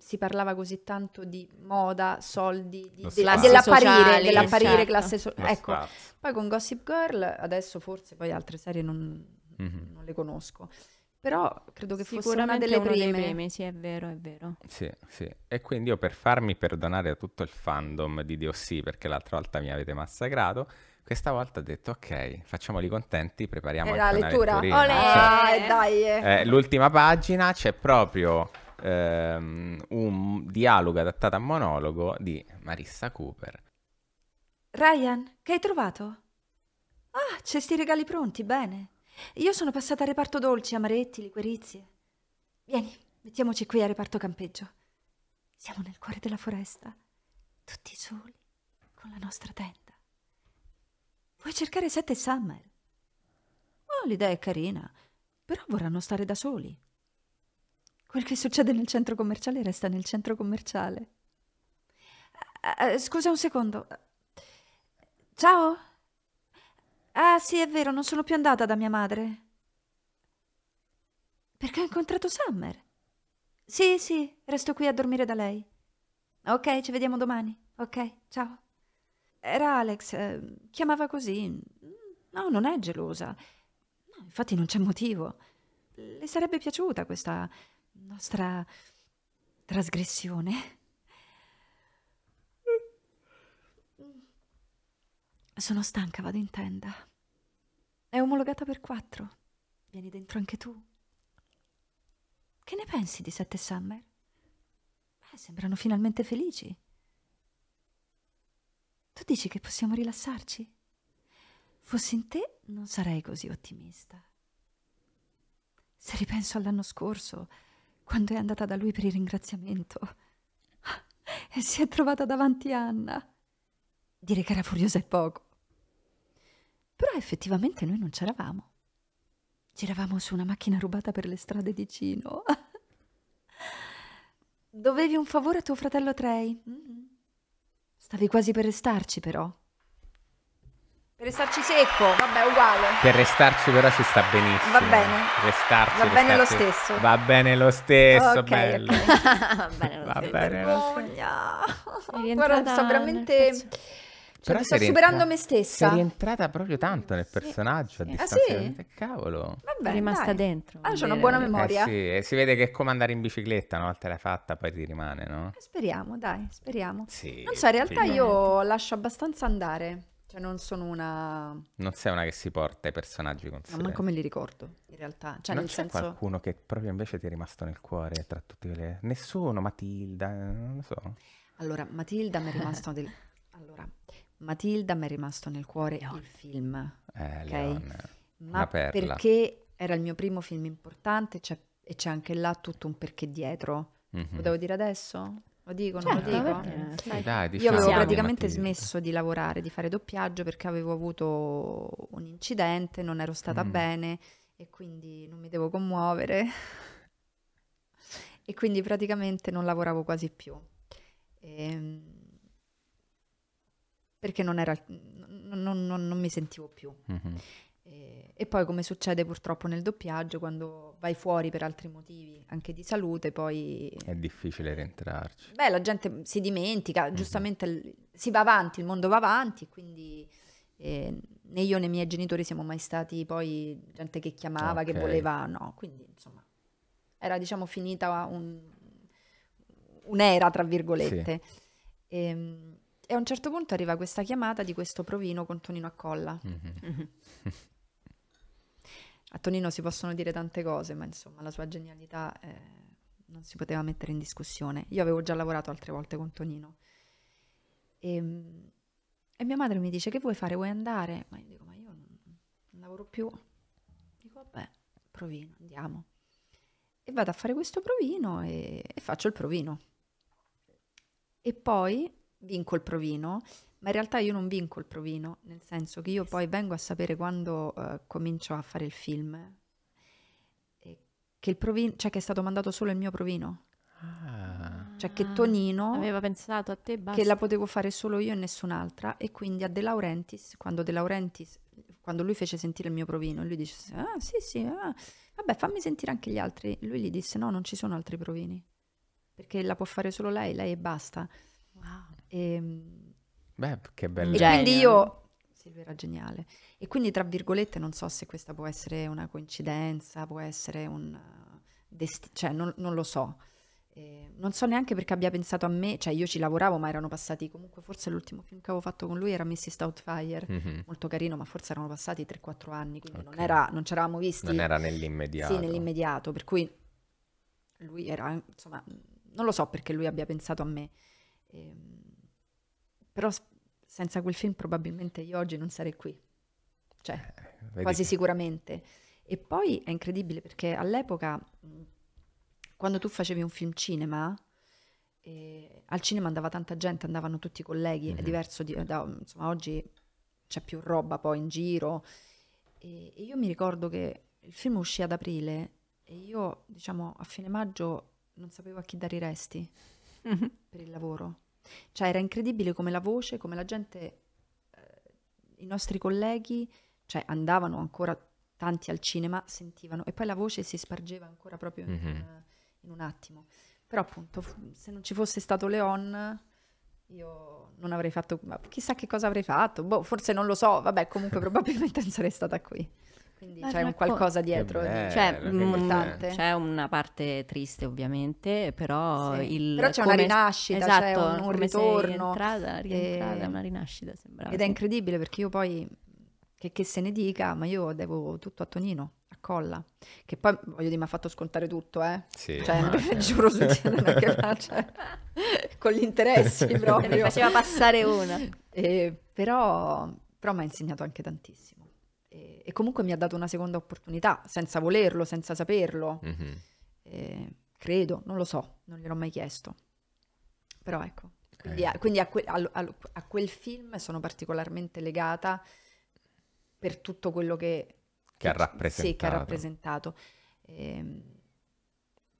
si parlava così tanto di moda, soldi, di, de, dell'apparire, certo. dell'apparire, classe sociale. Ecco, poi con Gossip Girl, adesso forse poi altre serie non, mm-hmm. non le conosco, però credo che fosse una delle prime. prime. Sì, è vero, è vero. Sì, sì. E quindi io per farmi perdonare a tutto il fandom di DOC, perché l'altra volta mi avete massacrato, questa volta ho detto ok, facciamoli contenti, prepariamo eh, la lettura. Olè, cioè, eh, dai. Eh, l'ultima pagina c'è proprio ehm, un dialogo adattato a monologo di Marissa Cooper. Ryan, che hai trovato? Ah, c'è sti regali pronti, bene. Io sono passata al reparto dolci, amaretti, liquirizie. Vieni, mettiamoci qui al reparto campeggio. Siamo nel cuore della foresta, tutti soli, con la nostra tenda. Vuoi cercare Seth e Summer? Oh, l'idea è carina, però vorranno stare da soli. Quel che succede nel centro commerciale resta nel centro commerciale. Eh, eh, scusa un secondo. Ciao? Ah sì, è vero, non sono più andata da mia madre. Perché ho incontrato Summer. Sì, sì, resto qui a dormire da lei. Ok, ci vediamo domani. Ok, ciao. Era Alex, eh, chiamava così. No, non è gelosa. No, infatti non c'è motivo. Le sarebbe piaciuta questa nostra trasgressione. Sono stanca, vado in tenda. È omologata per quattro. Vieni dentro anche tu. Che ne pensi di Sette Summer? Beh, sembrano finalmente felici. Tu dici che possiamo rilassarci? Fossi in te non sarei così ottimista. Se ripenso all'anno scorso, quando è andata da lui per il ringraziamento e si è trovata davanti a Anna. Dire che era furiosa è poco. Però effettivamente noi non c'eravamo. Giravamo su una macchina rubata per le strade di Cino. Dovevi un favore a tuo fratello Trey. Mm-hmm. Stavi quasi per restarci, però restarci secco, vabbè, uguale. Per restarci però ci sta benissimo. Va bene. Restarci, Va bene restarci. lo stesso. Va bene lo stesso, okay, bello. Va bene lo Va stesso. Bene lo stesso. Guarda, sto veramente... Cioè, sto superando me stessa. Sei rientrata proprio tanto nel personaggio. Sì. A distanza ah, sì? Che cavolo. Vabbè, è rimasta dai. dentro. Ah, c'è una eh, buona memoria. Eh, sì. E eh, si vede che è come andare in bicicletta, una volta l'hai fatta, poi ti rimane, no? Eh, speriamo, dai, speriamo. Sì, non so, in realtà io lascio abbastanza andare. Cioè non sono una... Non sei una che si porta i personaggi con sé. Ma come li ricordo, in realtà. Cioè, non c'è senso... qualcuno che proprio invece ti è rimasto nel cuore tra tutte le... Nessuno, Matilda, non lo so. Allora, Matilda mi è rimasto... Del... Allora, Matilda mi è rimasto nel cuore Leon. il film. Eh, ok? Leon. Ma perché era il mio primo film importante cioè, e c'è anche là tutto un perché dietro. Mm-hmm. Lo devo dire adesso? Lo dico, non certo, lo dico? Perché, eh, sì, dai, diciamo. Io avevo praticamente smesso di lavorare, di fare doppiaggio perché avevo avuto un incidente, non ero stata mm. bene e quindi non mi devo commuovere. e quindi praticamente non lavoravo quasi più. E... Ehm, perché non, era, non, non, non mi sentivo più. Mm-hmm. E, e, poi come succede purtroppo nel doppiaggio, quando vai fuori per altri motivi, anche di salute, poi... È difficile rientrarci. Beh, la gente si dimentica, mm-hmm. giustamente si va avanti, il mondo va avanti, quindi eh, né io né i miei genitori siamo mai stati poi gente che chiamava, okay. che voleva, no, quindi insomma era diciamo finita un, un'era, tra virgolette. Sì. E, ehm, e, a un certo punto arriva questa chiamata di questo provino con Tonino a colla. Mm-hmm. a Tonino si possono dire tante cose, ma insomma la sua genialità eh, non si poteva mettere in discussione. Io avevo già lavorato altre volte con Tonino. E, ehm, e mia madre mi dice che vuoi fare? Vuoi andare? Ma io dico, ma io non, non lavoro più. Dico, vabbè, provino, andiamo. E vado a fare questo provino e, e faccio il provino. E poi vinco il provino, ma in realtà io non vinco il provino, nel senso che io poi vengo a sapere quando uh, comincio a fare il film che, il provino, cioè che è stato mandato solo il mio provino. Ah. Cioè che Tonino aveva pensato a te basta. che la potevo fare solo io e nessun'altra e quindi a De Laurentiis, quando De Laurentiis quando lui fece sentire il mio provino, lui dice "Ah, sì, sì, ah, vabbè, fammi sentire anche gli altri". Lui gli disse "No, non ci sono altri provini". Perché la può fare solo lei, lei e basta. Wow. E, ehm, Beh, che bello. E Genial. quindi io... Silvia era geniale. E quindi, tra virgolette, non so se questa può essere una coincidenza, può essere un... Eh, desti- cioè, non, non lo so. Eh, non so neanche perché abbia pensato a me, cioè io ci lavoravo, ma erano passati comunque, forse l'ultimo film che avevo fatto con lui era Mrs. Doubtfire, mm-hmm. molto carino, ma forse erano passati 3-4 anni, quindi okay. non, era, non ci eravamo visti. Non era nell'immediato. Sì, nell'immediato, per cui lui era, insomma, non lo so perché lui abbia pensato a me. Eh, però senza quel film probabilmente io oggi non sarei qui, cioè eh, quasi sicuramente. E poi è incredibile perché all'epoca, mm, quando tu facevi un film cinema, eh, al cinema andava tanta gente, andavano tutti i colleghi, mm-hmm. è mhm. diverso di, da, insomma, oggi c'è più roba poi in giro. E, e io mi ricordo che il film uscì ad aprile e io, diciamo, a fine maggio non sapevo a chi dare i resti mm-hmm. per il lavoro. Cioè era incredibile come la voce, come la gente, eh, i nostri colleghi, cioè andavano ancora tanti al cinema, sentivano e poi la voce si spargeva ancora proprio in, mm-hmm. in un attimo. Però appunto fu- se non ci fosse stato Leon io non avrei fatto, chissà che cosa avrei fatto, boh, forse non lo so, vabbè comunque probabilmente non sarei stata qui. Quindi eh, c'è raccol- un qualcosa dietro, bello, importante. Cioè, mm, cioè, c'è una parte triste ovviamente, però... Sì. Il, però c'è come, una rinascita, esatto, c'è un, un ritorno. Entrata, rientrata, e... Eh, una rinascita sembrava. Ed è incredibile perché io poi, che, che se ne dica, ma io devo tutto a Tonino a colla. Che poi, voglio dire, mi ha fatto scontare tutto, eh. Sì, cioè, ma... giuro su di che faccia. Con gli interessi proprio. Mi faceva passare una. E, eh, però, però mi ha insegnato anche tantissimo. E, e, comunque mi ha dato una seconda opportunità, senza volerlo, senza saperlo. Mm-hmm. E, credo, non lo so, non gliel'ho mai chiesto. Però ecco, quindi, eh. a, quindi a, que, a, a, quel film sono particolarmente legata per tutto quello che, che, ha, rappresentato. Sì, che ha rappresentato. E, ehm,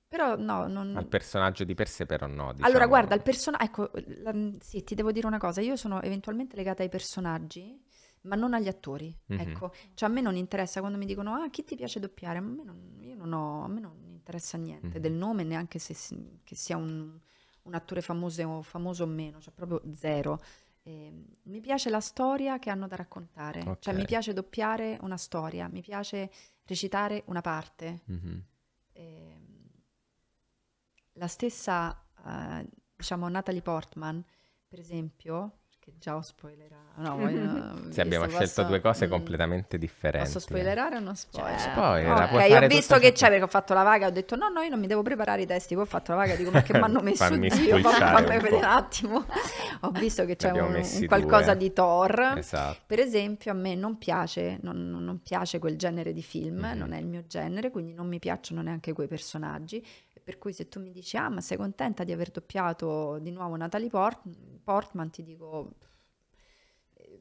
però no, non... Al personaggio di per sé però no. Diciamo... Allora guarda, il personaggio... Ecco, la, sì, ti devo dire una cosa, io sono eventualmente legata ai personaggi ma non agli attori. Mm-hmm. Ecco, cioè a me non interessa quando mi dicono ah chi ti piace doppiare, a me non, io non ho, a me non interessa niente mm-hmm. del nome, neanche se che sia un, un attore famoso o, famoso o meno, cioè proprio zero. Eh, mi piace la storia che hanno da raccontare, okay. cioè mi piace doppiare una storia, mi piace recitare una parte. Mm-hmm. Eh, la stessa, eh, diciamo, Natalie Portman, per esempio, che già ho spoilerato. No, voglio... Se abbiamo scelto posso... due cose mm, completamente differenti. Posso spoilerare o non spoilerare? Cioè, spoiler no, okay, io ho visto che c'è perché ho fatto la vaga, ho detto no, no, io non mi devo preparare i testi, poi ho fatto la vaga, dico ma che mi hanno messo fammi Dio, fammi vedere un attimo. ho visto che c'è un, un, qualcosa due. di Thor. Esatto. Per esempio a me non piace, non, non piace quel genere di film, mm-hmm. non è il mio genere, quindi non mi piacciono neanche quei personaggi per cui se tu mi dici, ah ma sei contenta di aver doppiato di nuovo Natalie Port- Portman, ti dico, eh,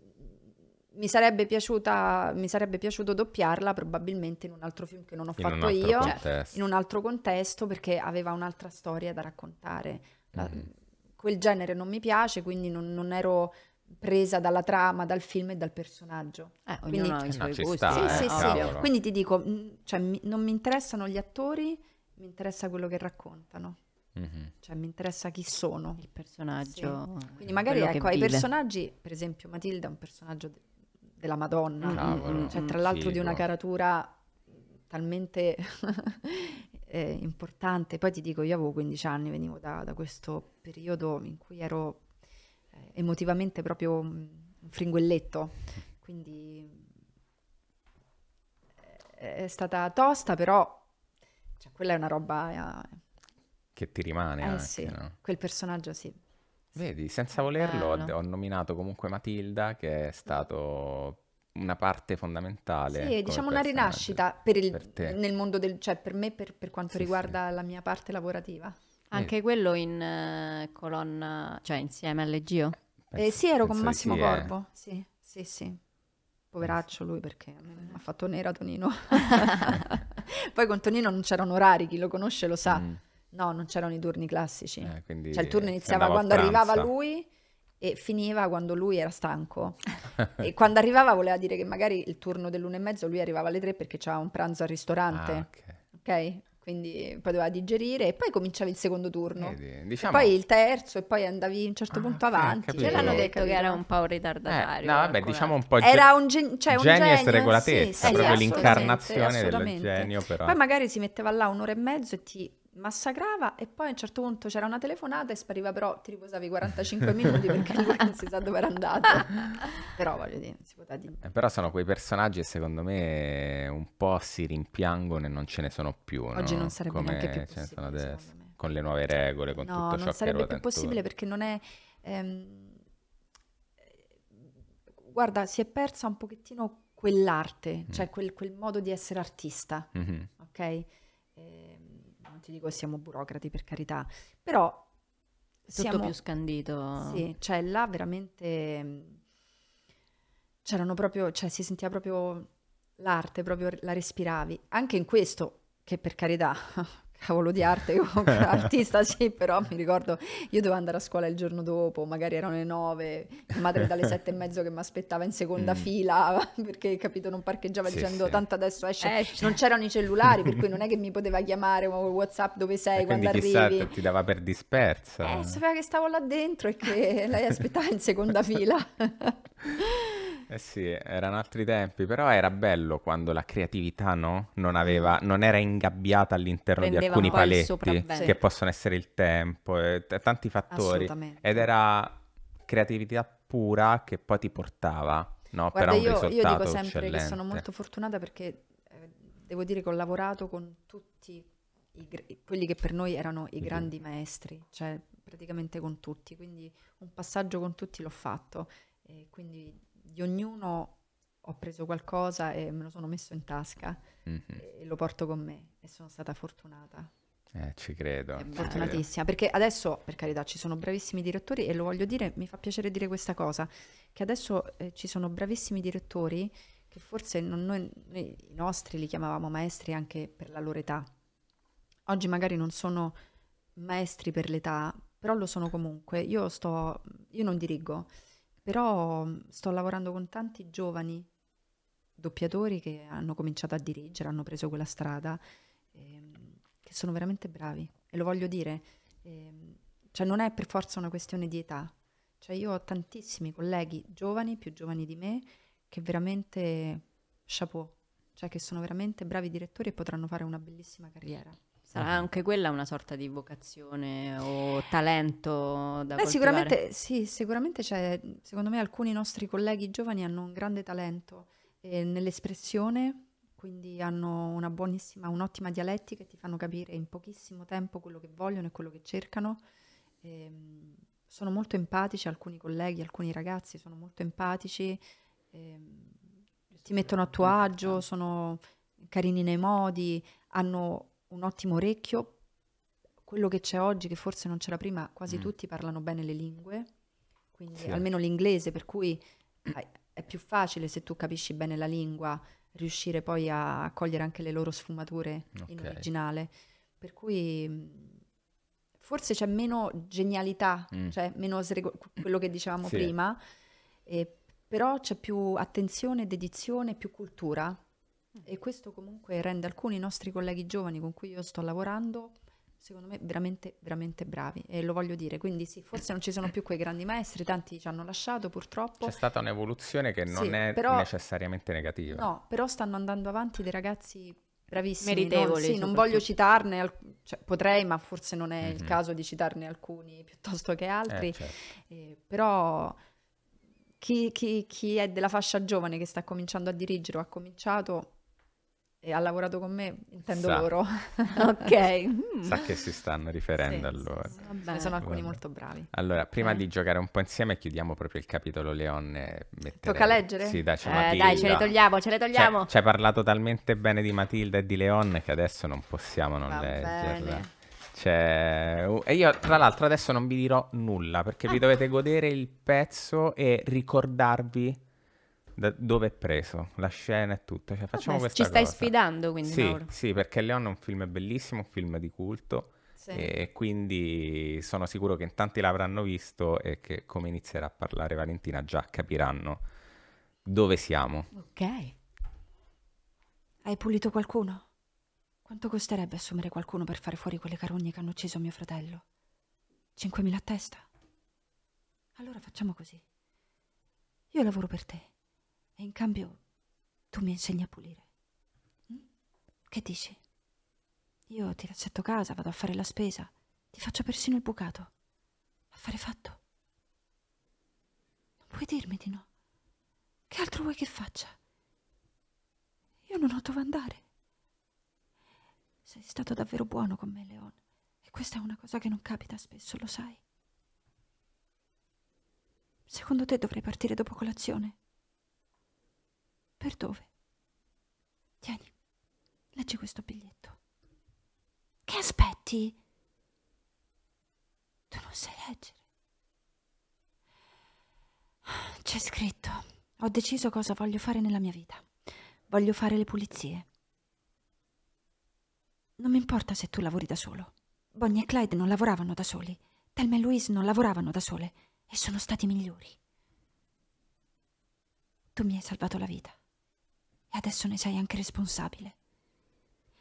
mi sarebbe, piaciuta, mi sarebbe, piaciuto doppiarla probabilmente in un altro film che non ho in fatto io, contesto. in un altro contesto, perché aveva un'altra storia da raccontare. La, mm. Quel genere non mi piace, quindi non, non, ero presa dalla trama, dal film e dal personaggio. Eh, quindi, ognuno ha i eh, suoi gusti. sì, eh, sì, sì. Quindi ti dico, mm, cioè, mi, non mi interessano gli attori mi interessa quello che raccontano. Mm-hmm. Cioè, mi interessa chi sono. Il personaggio. Sì. Eh, quindi magari ecco, ai personaggi, per esempio Matilda è un personaggio de- della Madonna, Cavolo, mm, mm, cioè, tra mm, l'altro figo. di una caratura talmente eh, importante. Poi ti dico, io avevo 15 anni, venivo da, da questo periodo in cui ero eh, emotivamente proprio un fringuelletto, quindi eh, è stata tosta, però cioè, quella è una roba... Eh, che ti rimane eh, anche, sì. no? Quel personaggio sì. Vedi, senza volerlo eh, no. ho nominato comunque Matilda che è stato una parte fondamentale. Sì, diciamo una rinascita per il, per nel mondo del... cioè per me per, per quanto sì, riguarda sì. la mia parte lavorativa. Anche eh. quello in uh, colonna, cioè insieme all'Egio? Eh, sì, ero con Massimo eh. Corpo, sì, sì, sì. Poveraccio lui perché ha fatto nera Tonino. Poi con Tonino non c'erano orari, chi lo conosce lo sa. Mm. No, non c'erano i turni classici. Eh, cioè il turno iniziava quando arrivava lui e finiva quando lui era stanco. e quando arrivava voleva dire che magari il turno dell'una e mezzo lui arrivava alle tre perché c'era un pranzo al ristorante. Ah, okay. ok? quindi poi doveva digerire e poi cominciava il secondo turno Vedi, diciamo... poi il terzo e poi andavi a un certo ah, punto avanti ce l'hanno detto capito. che era un po' un ritardatario eh, no vabbè diciamo un po' ge- era un, gen- cioè un genio e regolatezza sì, sì, proprio sì, l'incarnazione del genio però poi magari si metteva là un'ora e mezzo e ti massacrava e poi a un certo punto c'era una telefonata e spariva però ti riposavi 45 minuti perché lui non si sa dove era andato però voglio dire si poteva dire eh, però sono quei personaggi che secondo me eh, un po' si rimpiangono e non ce ne sono più oggi no? non sarebbe Come neanche più possibile adesso, con le nuove cioè, regole con no, tutto ciò che non sarebbe più possibile perché non è ehm... guarda si è persa un pochettino quell'arte cioè mm. cioè quel, quel, modo di essere artista mm -hmm. ok eh ti dico siamo burocrati per carità, però tutto siamo, più scandito. Sì, cioè là veramente mm, c'erano proprio, cioè si sentiva proprio l'arte, proprio la respiravi. Anche in questo, che per carità cavolo di arte, io artista sì, però mi ricordo io dovevo andare a scuola il giorno dopo, magari erano le nove, mia madre dalle sette e mezzo che mi aspettava in seconda mm. fila perché capito non parcheggiava sì, dicendo sì. tanto adesso esce, esce, eh, non c'erano i cellulari per cui non è che mi poteva chiamare o whatsapp dove sei e quando arrivi. Chissà, ti dava per dispersa. Eh, sapeva che stavo là dentro e che lei aspettava in seconda fila. Eh sì, erano altri tempi, però era bello quando la creatività no? non, aveva, mm. non era ingabbiata all'interno Prendeva di alcuni paletti che possono essere il tempo, e t- tanti fattori. Ed era creatività pura che poi ti portava no? Guarda, io, io, dico sempre eccellente. che sono molto fortunata perché eh, devo dire che ho lavorato con tutti i, quelli che per noi erano i mm-hmm. grandi mm-hmm. maestri, cioè praticamente con tutti, quindi un passaggio con tutti l'ho fatto. E quindi di ognuno ho preso qualcosa e me lo sono messo in tasca mm-hmm. e lo porto con me e sono stata fortunata. Eh, ci credo. Ci fortunatissima, perché adesso, per carità, ci sono bravissimi direttori e lo voglio dire, mi fa piacere dire questa cosa, che adesso eh, ci sono bravissimi direttori che forse non, noi, noi, i nostri li chiamavamo maestri anche per la loro età. Oggi magari non sono maestri per l'età, però lo sono comunque. Io, sto, io non dirigo, però mhmm, sto lavorando con tanti giovani doppiatori che hanno cominciato a dirigere, hanno preso quella strada, ehm, che sono veramente bravi. E lo voglio dire, ehm, cioè non è per forza una questione di età. Cioè io ho tantissimi colleghi giovani, più giovani di me, che veramente chapeau, cioè che sono veramente bravi direttori e potranno fare una bellissima carriera. Sarà ah. anche quella una sorta di vocazione o talento da Beh, sicuramente sì, sicuramente c'è, secondo me alcuni nostri colleghi giovani hanno un grande talento eh, nell'espressione, quindi hanno una buonissima, un'ottima dialettica e ti fanno capire in pochissimo tempo quello che vogliono e quello che cercano. Eh, sono molto empatici alcuni colleghi, alcuni ragazzi sono molto empatici, eh, ti mettono a tuo agio, sono carini nei modi, hanno un ottimo orecchio, quello che c'è oggi, che forse non c'era prima, quasi mm. tutti parlano bene le lingue, quindi sì. almeno l'inglese, per cui eh, è più facile se tu capisci bene la lingua riuscire poi a cogliere anche le loro sfumature okay. in originale. Per cui mm, forse c'è meno genialità, mm. cioè meno srego- quello che dicevamo sì. prima, eh, però c'è più attenzione, dedizione, più cultura. Mm-hmm. e questo comunque rende alcuni nostri colleghi giovani con cui io sto lavorando secondo me veramente veramente bravi e lo voglio dire quindi sì forse non ci sono più quei grandi maestri tanti ci hanno lasciato purtroppo c'è stata un'evoluzione che non sì, è però, necessariamente negativa no però stanno andando avanti dei ragazzi bravissimi meritevoli non, sì, non voglio citarne alc- cioè, potrei ma forse non è mm-hmm. il caso di citarne alcuni piuttosto che altri eh, certo. eh, però chi, chi, chi è della fascia giovane che sta cominciando a dirigere o ha cominciato e ha lavorato con me, intendo Sa. loro. ok. Mm. Sa che si stanno riferendo sì, allora. Sì, sì. Vabbè, sono alcuni molto bravi. Allora, prima eh. di giocare un po' insieme, chiudiamo proprio il capitolo Leone. Mettere... Tocca leggere? Sì, dai, eh, dai, ce le togliamo, ce le togliamo. Ci hai parlato talmente bene di Matilda e di Leon che adesso non possiamo non Va leggerla. C'è... E io, tra l'altro, adesso non vi dirò nulla perché ah. vi dovete godere il pezzo e ricordarvi da dove è preso, la scena e tutto. Cioè, facciamo Vabbè, ci stai cosa. sfidando quindi, sì, Mauro. Sì, perché Leon è un film bellissimo, un film di culto. Sì. E quindi sono sicuro che in tanti l'avranno visto e che come inizierà a parlare Valentina già capiranno dove siamo. Ok. Hai pulito qualcuno? Quanto costerebbe assumere qualcuno per fare fuori quelle carogne che hanno ucciso mio fratello? 5.000 a testa? Allora facciamo così. Io lavoro per te in cambio tu mi insegni a pulire. Mm? Che dici? Io ti accetto casa, vado a fare la spesa, ti faccio persino il bucato. Affare fatto. Non puoi dirmi di no. Che altro vuoi che faccia? Io non ho dove andare. Sei stato davvero buono con me, Leon. E questa è una cosa che non capita spesso, lo sai. Secondo te dovrei partire dopo colazione? Per dove? Tieni, leggi questo biglietto. Che aspetti? Tu non sai leggere. C'è scritto. Ho deciso cosa voglio fare nella mia vita. Voglio fare le pulizie. Non mi importa se tu lavori da solo. Bonnie e Clyde non lavoravano da soli. Thelma e Louise non lavoravano da sole e sono stati migliori. Tu mi hai salvato la vita e adesso ne sei anche responsabile.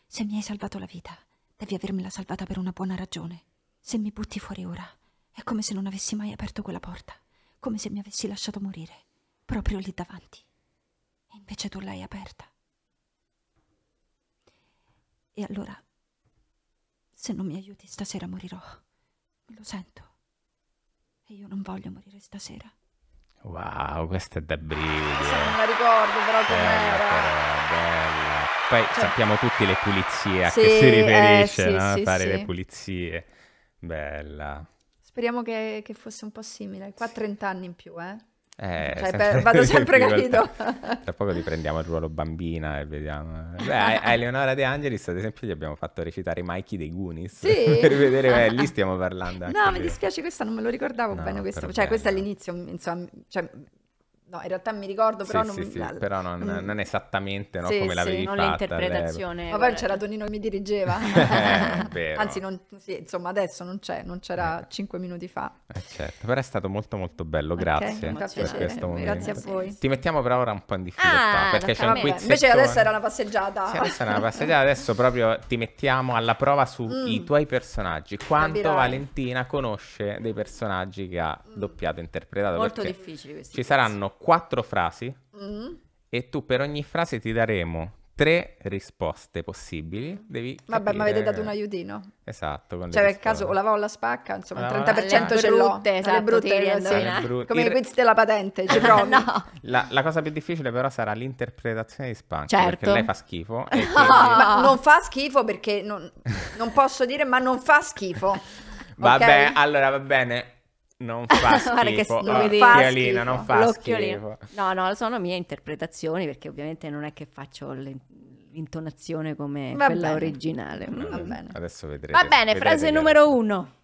Se mi hai salvato la vita, devi avermela salvata per una buona ragione. Se mi butti fuori ora, è come se non avessi mai aperto quella porta, come se mi avessi lasciato morire, proprio lì davanti. E invece tu l'hai aperta. E allora, se non mi aiuti stasera morirò. lo sento. E io non voglio morire stasera. Wow, questa è da brividi. Questa non eh. la ricordo però com'era. Bella, bella. Poi cioè, sappiamo tutti le pulizie, sì, a che si eh, riferisce, eh, sì, no? sì, Fare le pulizie. Bella. Speriamo che, che, fosse un po' simile. Qua 30 anni in più, eh? Eh, cioè, sempre per, vado sempre capito. Tra poco riprendiamo il ruolo bambina e vediamo. Beh, a Eleonora De Angelis, ad esempio, gli abbiamo fatto recitare Mikey dei Goonies. Sì. per vedere, beh, lì stiamo parlando. No, mi dispiace, questa non me lo ricordavo no, bene. Questo. Cioè, bello. questo all'inizio, insomma, cioè, No, in realtà mi ricordo, però, sì, non... Sì, sì, però non, mm. non esattamente no, come l'avevi non fatta. l'interpretazione. Ma poi c'era Tonino che mi dirigeva. Eh, Anzi, non, insomma, adesso non c'è, non c'era eh. minuti fa. Eh, certo, però è stato molto molto bello, grazie per questo momento. Grazie a voi. Ti mettiamo però ora un po' in difficoltà, ah, perché c'è un quiz. Invece adesso era una passeggiata. Sì, adesso era una passeggiata, adesso proprio ti mettiamo alla prova sui mm. tuoi personaggi. Quanto Capirai. Valentina conosce dei personaggi che ha mm. doppiato e interpretato? Molto difficili questi. Ci saranno quattro frasi mm. e tu per ogni frase ti daremo tre risposte possibili. Devi Vabbè, capire... mi avete dato un aiutino. Esatto. Cioè, per risposte. caso o la va o la spacca, insomma, il 30% ce l'ho. Brutte, esatto, alle brutte, alle brutte. Come il... i quiz della patente, ci provo. no. la, la, cosa più difficile però sarà l'interpretazione di Spanca, certo. perché lei fa schifo. Quindi... ma non fa schifo perché non, non posso dire, ma non fa schifo. Vabbè, okay? allora va bene Ah, non fa schifo. Guarda che l'occhiolina, non fa schifo. No, no, sono mie interpretazioni perché ovviamente non è che faccio le, l'intonazione come Va quella bene. originale. Mm. Va bene. Adesso vedrete. Va bene, vedrete frase che... numero uno.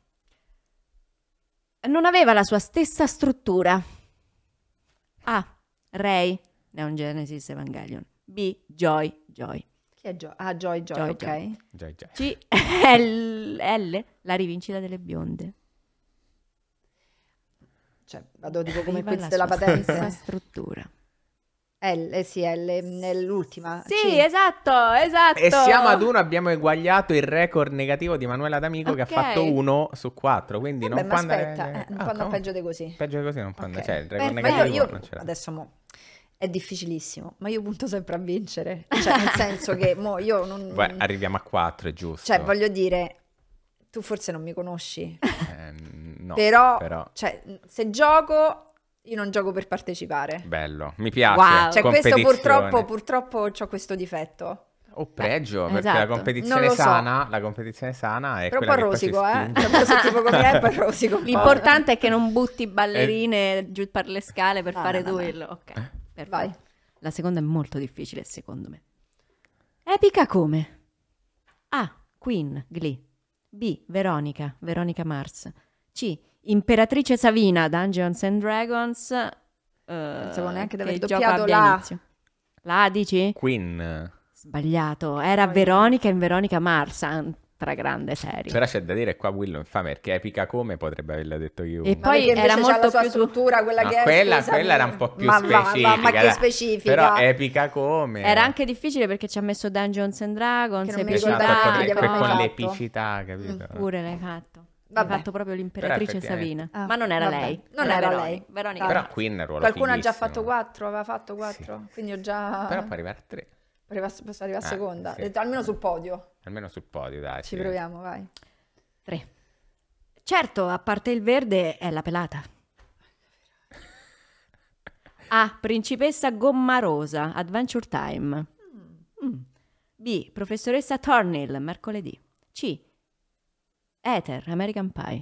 Non aveva la sua stessa struttura. A. Ray, Neon Genesis Evangelion. B. Joy, Joy. Chi è Joy? Ah, Joy, Joy, Joy ok. Joy, Joy. C. L, L, la rivincita delle bionde cioè, vado tipo come Viva quiz della patente. La struttura. L, eh, sì, è, l- è Sì, C. esatto, esatto. E siamo ad uno, abbiamo eguagliato il record negativo di Manuela D'Amico okay. che ha fatto uno su quattro, quindi eh non beh, andare... Aspetta, eh, non ah, peggio di così. Peggio di così non può okay. andare, cioè il record beh, negativo io, non c'era. Adesso mo' è difficilissimo, ma io punto sempre a vincere. Cioè, nel senso che mo io non. Beh, arriviamo a 4, è giusto. Cioè, voglio dire, tu forse non mi conosci. Eh, no, però, però... Cioè, se gioco io non gioco per partecipare. Bello, mi piace. Wow. Cioè, questo purtroppo, purtroppo ho questo difetto. O pregio, Beh, perché esatto. la competizione so. sana, la competizione sana è Però quella rosico, eh. L'importante è che non butti ballerine eh. giù per le scale per no, fare no, duello. No, ok. Per Vai. La seconda è molto difficile, secondo me. Epica come? A. Queen, Glee. B. Veronica, Veronica Mars. C. Imperatrice Savina, Dungeons and Dragons. Eh, non sapevo neanche di aver doppiato la. La dici? Queen. Sbagliato. Era Poi... Veronica in Veronica Mars, ah, tra grande serie. Però c'è cioè, da dire qua Willow infame perché epica come potrebbe averla detto io. E poi era molto più struttura quella no, che quella, quella era un po' più ma specifica. Ma, ma, ma che specifica. Però epica come. Era anche difficile perché ci ha messo Dungeons and Dragons e esatto, con, le, con l'epicità, capito? Pure l'hai fatto. Vabbè. Ha fatto proprio l'imperatrice Savina. Ah, ma non era vabbè. lei. Non, non era, era, lei. Veronica. Però qui nel ruolo Qualcuno ha già fatto quattro, aveva fatto quattro. Sì. Quindi ho già... Però può arrivare a tre. Posso arrivare a ah, seconda. Sì. Eh, almeno sul podio. Almeno sul podio, dai. Ci sì. proviamo, vai. Tre. Certo, a parte il verde, è la pelata. A. Principessa Gommarosa, Adventure Time. Mm. mm. B. Professoressa Thornhill, mercoledì. C. Ether, American Pie.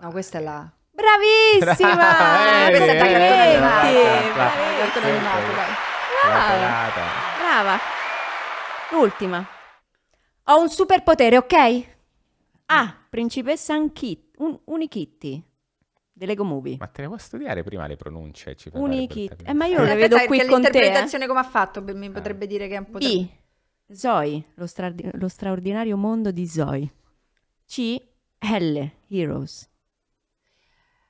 No, questa è la... Bravissima! Bra- eh, questa è Tagliatella. Brava. Brava. L'ultima. Ho un superpotere, ok? A. Ah, Principessa Ankit, un, Unikitti. Delle Lego Movie. Ma te ne puoi studiare prima le pronunce? Ci Unikitti. Eh, ma io non le vedo qui con te. L'interpretazione come ha fatto mi ah. potrebbe dire che è un po'... B. Zoe, lo, stra- lo straordinario mondo di Zoe. C. L. Heroes.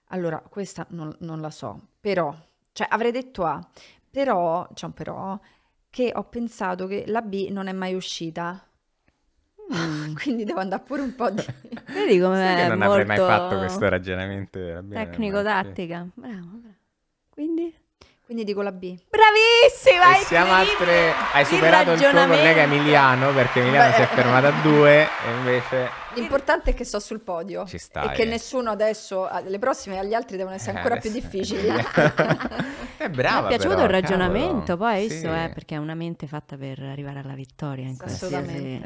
Allora, questa non, non, la so, però, cioè avrei detto A, però, c'è cioè però, che ho pensato che la B non è mai uscita. Mm. Quindi devo andare pure un po' di... Vedi come non avrei mai fatto questo ragionamento. Tecnico-tattica, bravo, bravo. Quindi? Quindi dico la B. Bravissima! E siamo a tre. Hai superato il, il tuo collega Emiliano perché Emiliano Beh. si è eh, fermata a eh. due e invece... L'importante è che sto sul podio. Ci stai. E che eh. nessuno adesso... Ah, le prossime agli altri devono essere ancora eh, più difficili. è brava Mi è piaciuto però, il ragionamento cavolo. poi, hai sì. Eh, perché è una mente fatta per arrivare alla vittoria in questo Sì, sì.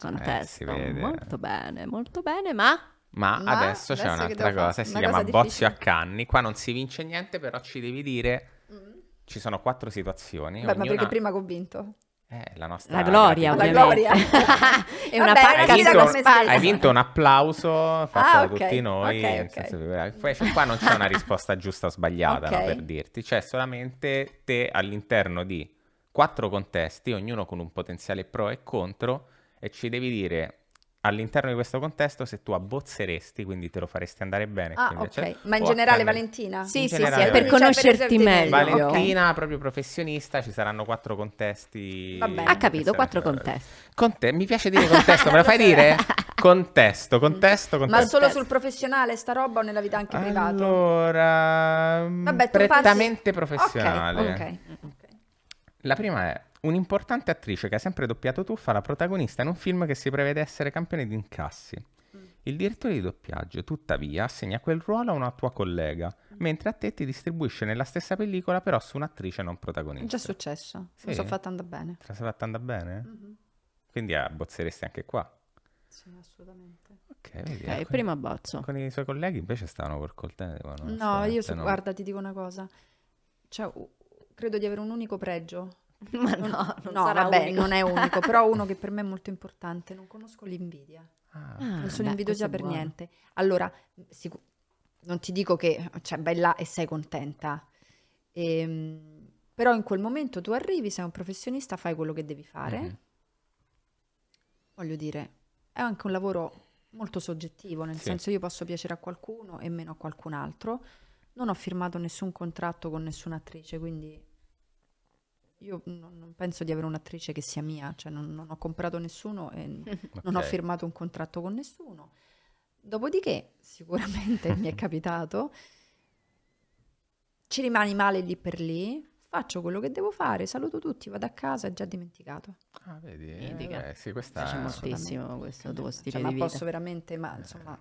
contesto. Eh, Molto bene, molto bene, ma... Ma, ma adesso, adesso c'è un'altra cosa, si una chiama cosa Bozio a Canni. Qua non si vince niente, però ci devi dire... Mm. Ci sono quattro situazioni. Beh, ognuna... ma perché prima ho vinto? Eh, la nostra... La gloria, la gloria. è una Vabbè, pacca vinto, Hai vinto un applauso fatto ah, da okay. tutti noi. Okay, okay. Eh, poi, cioè, qua non c'è una risposta giusta o sbagliata, no, per dirti. C'è solamente te all'interno di quattro contesti, ognuno con un potenziale pro e contro, e ci devi dire all'interno di questo contesto se tu abbozzeresti, quindi te lo faresti andare bene. Ah, invece, cioè, ok. Ma in generale attende... Valentina? Sì, in sì, generale, sì, per conoscerti cioè, meglio. Valentina, okay. proprio professionista, ci saranno quattro contesti. Vabbè, Ha capito, quattro contesti. Conte... Mi piace dire contesto, me lo fai dire? Contesto, contesto, contesto. Ma solo sul professionale sta roba o nella vita anche privata? Allora, Vabbè, prettamente passi... professionale. Ok, ok. La prima è un'importante attrice che ha sempre doppiato Tuffa, la protagonista in un film che si prevede essere campione di incassi. Mm. Il direttore di doppiaggio, tuttavia, assegna quel ruolo a una tua collega, mm. mentre a te ti distribuisce nella stessa pellicola, però su un'attrice non protagonista. È già successo. Sì. Lo so fatta andare bene. Te la sei fatta andare bene? Mm-hmm. Quindi abbozzeresti ah, anche qua. Sì, assolutamente. Ok, vedi, okay, eh, prima abbozzo. Con i suoi colleghi invece stavano col coltello. No, io so, no. guarda, ti dico una cosa. Cioè, credo di avere un unico pregio Ma no, non, no, vabbè, unico. non è unico, però uno che per me è molto importante, non conosco l'invidia. Ah, ah non sono beh, invidiosa per buono. niente. Allora, sic- non ti dico che cioè, bella e sei contenta, ehm, però in quel momento tu arrivi, sei un professionista, fai quello che devi fare. Mm-hmm. Voglio dire, è anche un lavoro molto soggettivo, nel sì. senso io posso piacere a qualcuno e meno a qualcun altro. Non ho firmato nessun contratto con nessuna attrice, quindi io non, non penso di avere un'attrice che sia mia, cioè non, non ho comprato nessuno e okay. non ho firmato un contratto con nessuno. Dopodiché, sicuramente mi è capitato, ci rimani male lì per lì, faccio quello che devo fare, saluto tutti, vado a casa, è già dimenticato. Ah, vedi? Indica. Eh, beh, sì, questa è moltissimo questo tuo stile cioè, ma posso veramente, ma eh. insomma,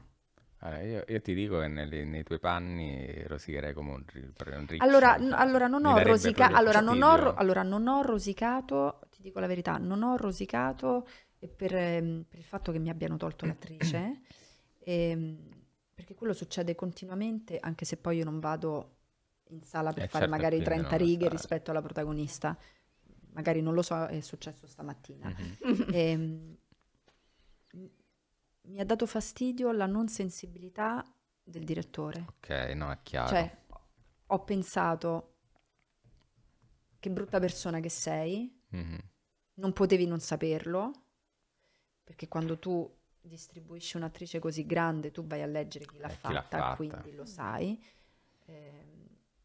allora, io, io, ti dico che nei, nei tuoi panni rosicherei come un, un riccio. Allora, n- allora, non ho rosicato, allora, non ho rosicato, ti dico la verità, non ho rosicato eh, per, ehm, per il fatto che mi abbiano tolto l'attrice, e, ehm, perché quello succede continuamente, anche se poi io non vado in sala per eh fare certo, magari 30 righe rispetto alla protagonista. Magari non lo so, è successo stamattina. Mm-hmm. Ehm, e, mi ha dato fastidio la non sensibilità del direttore. Ok, no, è chiaro. Cioè, ho pensato, che brutta persona che sei, mm-hmm. non potevi non saperlo, perché quando tu distribuisci un'attrice così grande, tu vai a leggere chi l'ha, fatta, eh, chi l'ha fatta, quindi lo sai. Eh,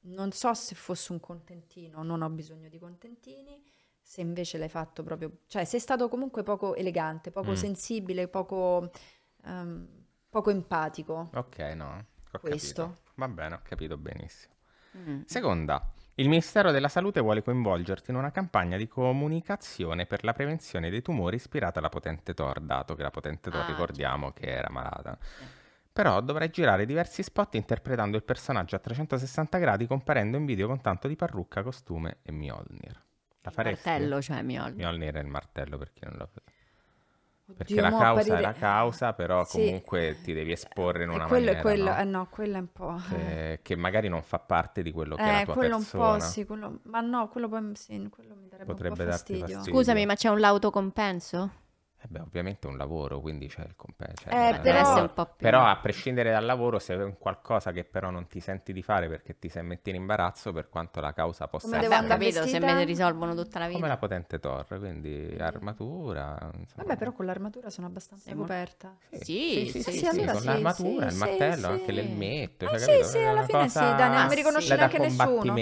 non so se fosse un contentino, non ho bisogno di contentini se invece l'hai fatto proprio, cioè sei stato comunque poco elegante, poco mm. sensibile, poco, um, poco, empatico. Ok, no, ho Questo. Capito. Va bene, ho capito benissimo. Mm. Seconda, il Ministero della Salute vuole coinvolgerti in una campagna di comunicazione per la prevenzione dei tumori ispirata alla potente Thor, dato che la potente Thor ah, certo. ricordiamo certo. che era malata. Eh. Però dovrai girare diversi spot interpretando il personaggio a 360 gradi comparendo in video con tanto di parrucca, costume e Mjolnir. La faresti? Il martello, cioè Mjolnir. Mjolnir era il martello, perché non l'ho... Perché Dio, la causa parire... è la causa, però sì. comunque ti devi eh, esporre in eh, una quello maniera. Quello è quello, no? Eh, no, quello è un po'. Che, eh. che, magari non fa parte di quello che eh, è la tua quello persona. quello un po' sì, quello... ma no, quello, poi, sì, quello mi darebbe Potrebbe un po' fastidio. fastidio. Scusami, ma c'è un l'autocompenso? Eh beh, ovviamente è un lavoro, quindi c'è il compenso. Cioè, eh, però, no, però a prescindere dal lavoro, se è qualcosa che però non ti senti di fare perché ti sei metti in imbarazzo, per quanto la causa possa Come essere... Come capito, se me ne risolvono tutta la vita. Come la potente torre, quindi armatura... Insomma. Vabbè, però con l'armatura sono abbastanza Siamo... coperta. Sì, sì, sì, sì, sì, sì allora con l'armatura, il martello, anche l'elmetto. Ah, cioè, ah, capito? sì, sì, alla fine sì, dai, non mi riconosce neanche nessuno.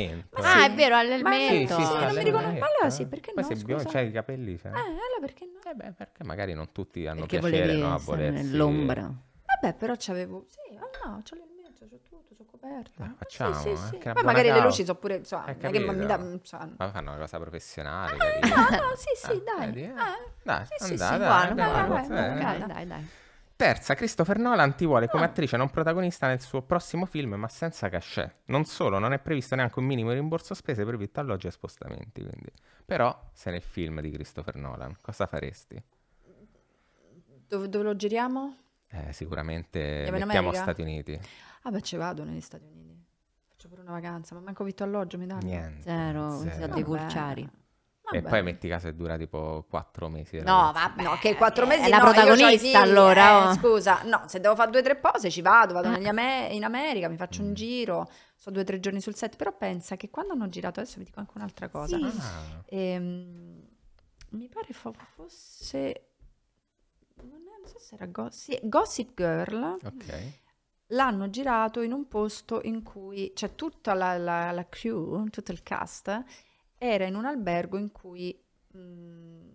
Ah, è vero, all'elmetto. Sì, sì, non mi riconosce... Ma allora sì, eh? perché no, Poi se c'hai i capelli... Eh, allora perché no? Eh beh, perché no? magari non tutti hanno Perché piacere no, a volersi... nell'ombra. Vabbè, però c'avevo... Sì, oh no, c'ho le mezzo, c'ho tutto, sono coperta. Ma eh, facciamo, sì, sì, eh, sì. Poi magari causa. le luci sono pure... So, eh, che mi da, so. Ma fanno una cosa professionale. Eh, no, no, sì, sì, ah, dai. Vedi, eh. Ah, dai, sì, andata. Sì, dai, dai, dai, dai. Terza, Christopher Nolan ti vuole come ah. attrice non protagonista nel suo prossimo film, ma senza cachet. Non solo, non è previsto neanche un minimo rimborso spese per vitto, alloggio e spostamenti. Quindi. Però, se nel film di Christopher Nolan, cosa faresti? Dove, dove lo giriamo? Eh, sicuramente Andiamo mettiamo Stati Uniti. Ah beh, ci vado negli Stati Uniti. Faccio pure una vacanza, ma manco vitto alloggio mi danno. Niente. Zero, zero. dei pulciari. E poi metti casa e dura tipo quattro mesi. No, vabbè, no, che quattro eh, mesi è la no, protagonista allora. Eh, oh. scusa, no, se devo fare due o tre pose ci vado, vado ah. Ame- in America, mi faccio un mm. giro, sono due o tre giorni sul set, però pensa che quando hanno girato, adesso vi dico anche un'altra cosa, sì. ah. e, ehm, mi pare fosse non, so se era Gossip, Gossip Girl. Okay. L'hanno girato in un posto in cui cioè tutta la, la, la, crew, tutto il cast, era in un albergo in cui mh, mm,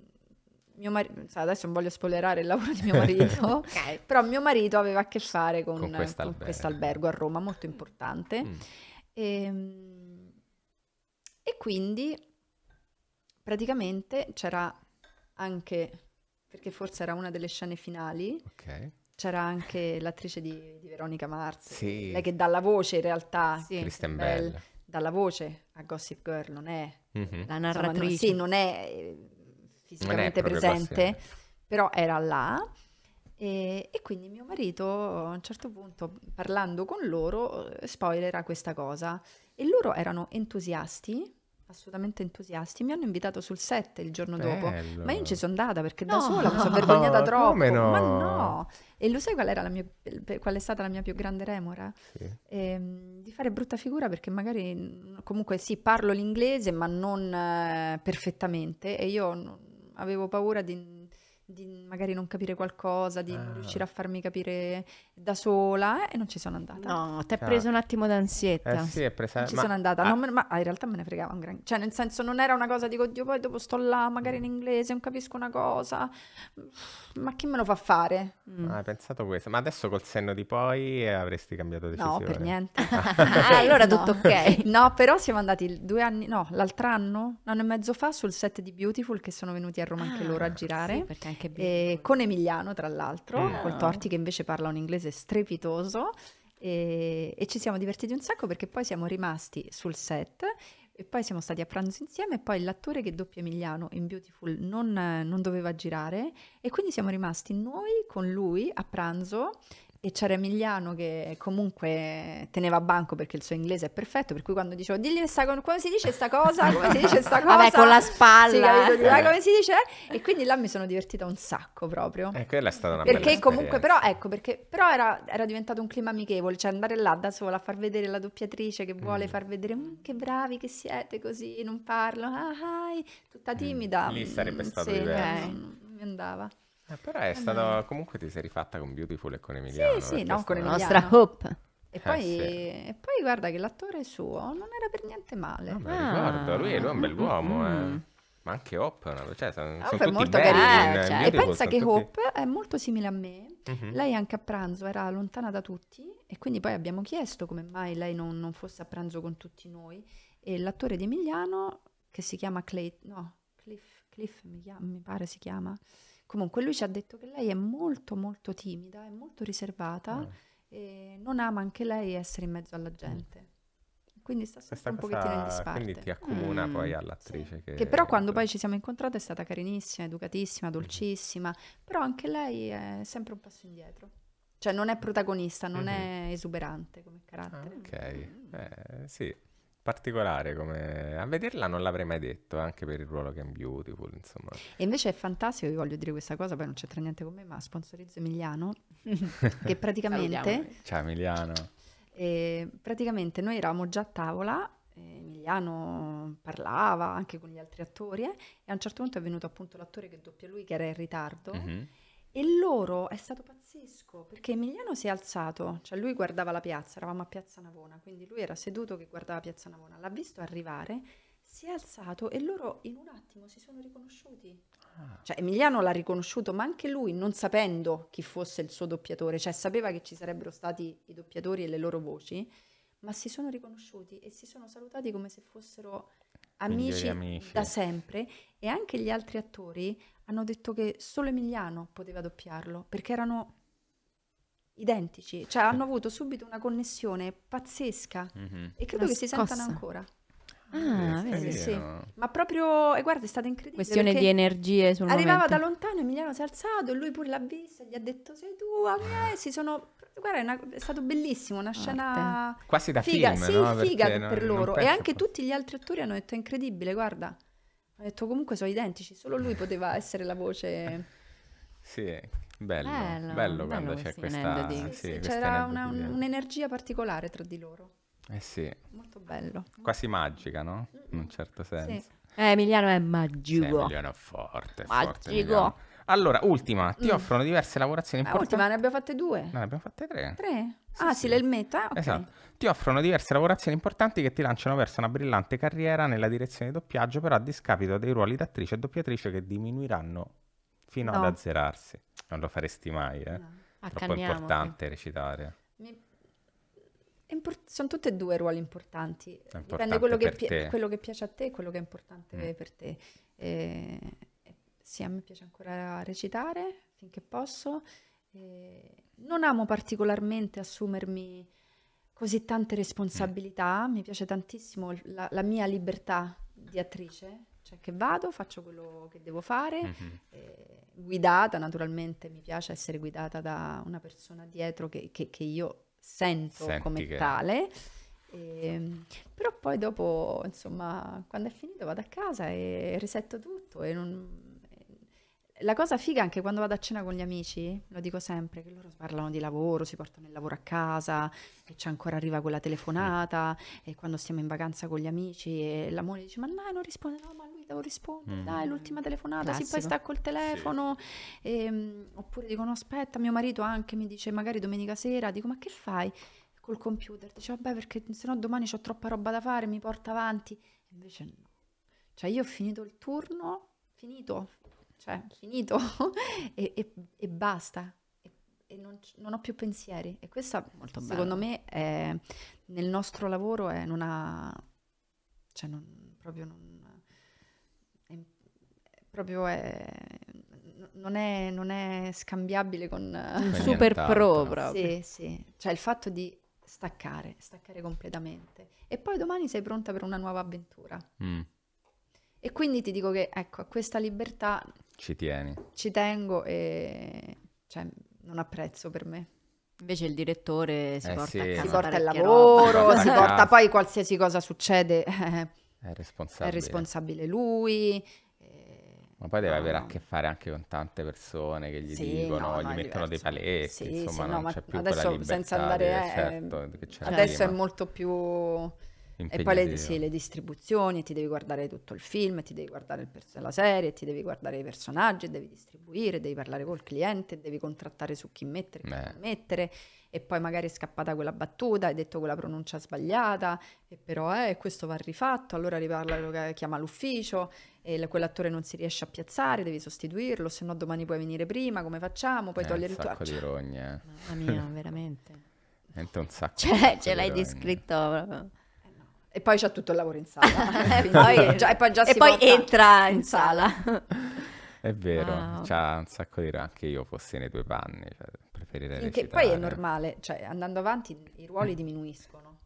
mio marito, adesso non voglio spoilerare il lavoro di mio marito, okay. però mio marito aveva a che fare con, con questo albergo a Roma, molto importante. Mm. E, ehm, e quindi praticamente c'era anche perché forse era una delle scene finali. Ok. C'era anche l'attrice di, di Veronica Mars, sì. lei che dà la voce in realtà. Sì. Kristen Bell. Bell. Dà la voce a Gossip Girl, non è mm-hmm. la narratrice. Insomma, non, sì, non è fisicamente eh, non è presente, passione. però era là. E, e, quindi mio marito a un certo punto parlando con loro eh, spoilerà questa cosa e loro erano entusiasti assolutamente entusiasti. Mi hanno invitato sul set il giorno Bello. dopo, ma io non ci sono andata perché no. da sola mi sono vergognata troppo. No? Ma no! E lo sai qual, era la mia, qual è stata la mia più grande remora? Sì. Ehm, di fare brutta figura perché magari mm, comunque sì, parlo l'inglese, ma non eh, perfettamente e io avevo paura di di magari non capire qualcosa, di ah. riuscire a farmi capire da sola eh, e non ci sono andata. No, ti è cioè, preso un attimo d'ansietta. Eh sì, è presa... Non ci ma... sono andata, ah. me... ma ah, in realtà me ne fregava un gran... Cioè nel senso non era una cosa, dico, oddio poi dopo sto là, magari in mm. inglese, non capisco una cosa, ma chi me lo fa fare? Mm. Ah, hai pensato questo, ma adesso col senno di poi eh, avresti cambiato decisione? No, per niente. Ah. ah, allora tutto ok. No, però siamo andati due anni, no, l'altro anno, un anno e mezzo fa sul set di Beautiful che sono venuti a Roma anche ah, loro a girare. Sì, perché eh, con Emiliano, tra l'altro, ah. col Torti che invece parla un inglese strepitoso. E, e, ci siamo divertiti un sacco perché poi siamo rimasti sul set e poi siamo stati a pranzo insieme e poi l'attore che doppia Emiliano in Beautiful non, non doveva girare e quindi siamo rimasti noi con lui a pranzo e c'era Emiliano che comunque teneva banco perché il suo inglese è perfetto, per cui quando dicevo digli sta, come si dice sta cosa, come si dice sta cosa, vabbè con la spalla, sì, capito, ah, come si dice, e quindi là mi sono divertita un sacco proprio. E eh, quella è stata una perché bella comunque però ecco perché però era, era, diventato un clima amichevole, cioè andare là da sola a far vedere la doppiatrice che vuole mm. far vedere mm, che bravi che siete così, non parlo, ah, hi, tutta mm, timida. Mm. Lì sarebbe mm, stato sì, diverso. Eh, mi andava. Eh, però è eh, stato. Comunque ti sei rifatta con Beautiful e con Emiliano. Sì, sì, no, con la nostra Hope. E eh, poi, eh, sì. e poi, guarda che l'attore suo non era per niente male. No, ah, ricordo, lui, lui, è un bell'uomo, mm, mm. eh. Mm. ma anche Hope, cioè, sono, Hope sono è molto carino. Eh, cioè, e pensa che tutti... Hope è molto simile a me. Mm-hmm. Lei anche a pranzo era lontana da tutti e quindi poi abbiamo chiesto come mai lei non, non fosse a pranzo con tutti noi. E l'attore di Emiliano, che si chiama Clay, no, Cliff, Cliff mi, chiama, mi pare si chiama, Comunque lui ci ha detto che lei è molto molto timida, è molto riservata mm. e non ama anche lei essere in mezzo alla mm. gente. Quindi sta sempre un pochettino in disparte. Quindi ti accomuna mm. poi all'attrice. Sì. Che... che... però quando poi ci siamo incontrate è stata carinissima, educatissima, mm-hmm. dolcissima, mm. però anche lei è sempre un passo indietro cioè non è protagonista, non mm-hmm. è esuberante come carattere. Ah, ok, mm eh, sì, particolare come... A vederla non l'avrei mai detto, anche per il ruolo che è in Beautiful, insomma. E invece è fantastico, vi voglio dire questa cosa, poi non c'entra niente con me, ma sponsorizzo Emiliano, che praticamente... Ciao Emiliano! E eh, praticamente noi eravamo già a tavola, eh, Emiliano parlava anche con gli altri attori eh, e a un certo punto è venuto appunto l'attore che doppia lui che era in ritardo mm-hmm. E loro è stato pazzesco perché Emiliano si è alzato, cioè lui guardava la piazza, eravamo a Piazza Navona, quindi lui era seduto che guardava Piazza Navona, l'ha visto arrivare, si è alzato e loro in un attimo si sono riconosciuti. Ah. Cioè Emiliano l'ha riconosciuto, ma anche lui non sapendo chi fosse il suo doppiatore, cioè sapeva che ci sarebbero stati i doppiatori e le loro voci, ma si sono riconosciuti e si sono salutati come se fossero amici, amici. da sempre e anche gli altri attori hanno detto che solo Emiliano poteva doppiarlo perché erano identici, cioè hanno avuto subito una connessione pazzesca mm-hmm. e credo che si sentano ancora. Ah, sì, sì. Ma proprio, e guarda, è stata incredibile. Questione di energie sul Arrivava momento. da lontano, Emiliano si è alzato e lui pure l'ha vista, e gli ha detto sei tu, a me, ah. si sono... Guarda, è, una, è stato bellissimo, una scena... Quasi da figa, film, sì, no? figa Perché per non, loro. Non e anche tutti gli altri attori hanno detto è incredibile, guarda. Ha detto comunque sono identici, solo lui poteva essere la voce. sì, bello, bello, bello quando bello c'è questa... Sì, sì, sì, c'era una, un'energia particolare tra di loro. Eh sì. Molto bello. Quasi magica, no? In un certo senso. Sì. Eh, Emiliano è magico. Sì, Emiliano è forte, magico. forte. Allora, ultima, ti mm. offrono diverse lavorazioni ah, importanti. Ultima, ne abbiamo fatte due. No, ne abbiamo fatte tre. Tre? Sì, ah, sì, l'elmetta. Ah, okay. Esatto. Ti offrono diverse lavorazioni importanti che ti lanciano verso una brillante carriera nella direzione di doppiaggio, però a discapito dei ruoli d'attrice e doppiatrice che diminuiranno fino no. ad azzerarsi. Non lo faresti mai, eh? No. Ah, Troppo importante recitare. Mi... Import- sono tutte e due ruoli importanti. È importante Dipende quello che, pi- quello che piace a te e quello che è importante mm. per te. Eh... Sì, a me piace ancora recitare finché posso. Eh, non amo particolarmente assumermi così tante responsabilità, mi piace tantissimo la, la mia libertà di attrice, cioè che vado, faccio quello che devo fare, eh, guidata naturalmente, mi piace essere guidata da una persona dietro che, che, che io sento Senti come che... tale. E, ehm, però poi dopo, insomma, quando è finito vado a casa e resetto tutto e non, la cosa figa anche quando vado a cena con gli amici, lo dico sempre, che loro parlano di lavoro, si portano il lavoro a casa, e c'è ancora arriva quella telefonata, e quando stiamo in vacanza con gli amici e la moglie dice ma no, non risponde, no, ma lui devo rispondere, mm. dai, l'ultima telefonata, Classico. sì, poi sta col telefono, sì. Ehm, e, oppure dicono aspetta, mio marito anche mi dice magari domenica sera, dico ma che fai col computer? Dice vabbè perché sennò domani ho troppa roba da fare, mi porta avanti, invece no. Cioè io ho finito il turno, finito, cioè finito e, e, e, basta. E, e non, non, ho più pensieri. E questa, Molto secondo bello. me, è, nel nostro lavoro è, una ha... Cioè, non, proprio non... È, proprio è... Non è, non è scambiabile con... Un super pro no? proprio. Sì, sì. Cioè il fatto di staccare, staccare completamente. E poi domani sei pronta per una nuova avventura. Mm. E quindi ti dico che, ecco, a questa libertà... Ci tieni. Ci tengo e... Cioè, non apprezzo per me. Invece il direttore si eh porta sì, a casa si porta il lavoro, si porta poi qualsiasi cosa succede. È responsabile. È responsabile lui. Eh, ma poi deve avere a che fare anche con tante persone che gli sì, dicono, no, gli mettono diverso. dei paletti, sì, insomma, non c'è più adesso, libertà, Senza andare, di, eh, eh, certo, adesso è molto più e poi le, sì, le, distribuzioni, ti devi guardare tutto il film, ti devi guardare pers- la serie, ti devi guardare i personaggi, devi distribuire, devi parlare col cliente, devi contrattare su chi mettere, chi non eh. mettere, e poi magari è scappata quella battuta, hai detto quella pronuncia sbagliata, e però eh, questo va rifatto, allora riparla, eh, chiama l'ufficio, e l- quell'attore non si riesce a piazzare, devi sostituirlo, se no domani puoi venire prima, come facciamo? Puoi eh, togliere il tuo... Un sacco di cioè, rogne. Mamma mia, veramente. Veramente un sacco. Cioè, ce l'hai descritto proprio e poi c'è tutto il lavoro in sala. e poi, già, e poi, e poi entra in sala. È vero, ah. c'ha un sacco di... Anche io fossi nei tuoi panni, cioè, preferirei Finché, Poi è normale, cioè andando avanti i ruoli mm. diminuiscono.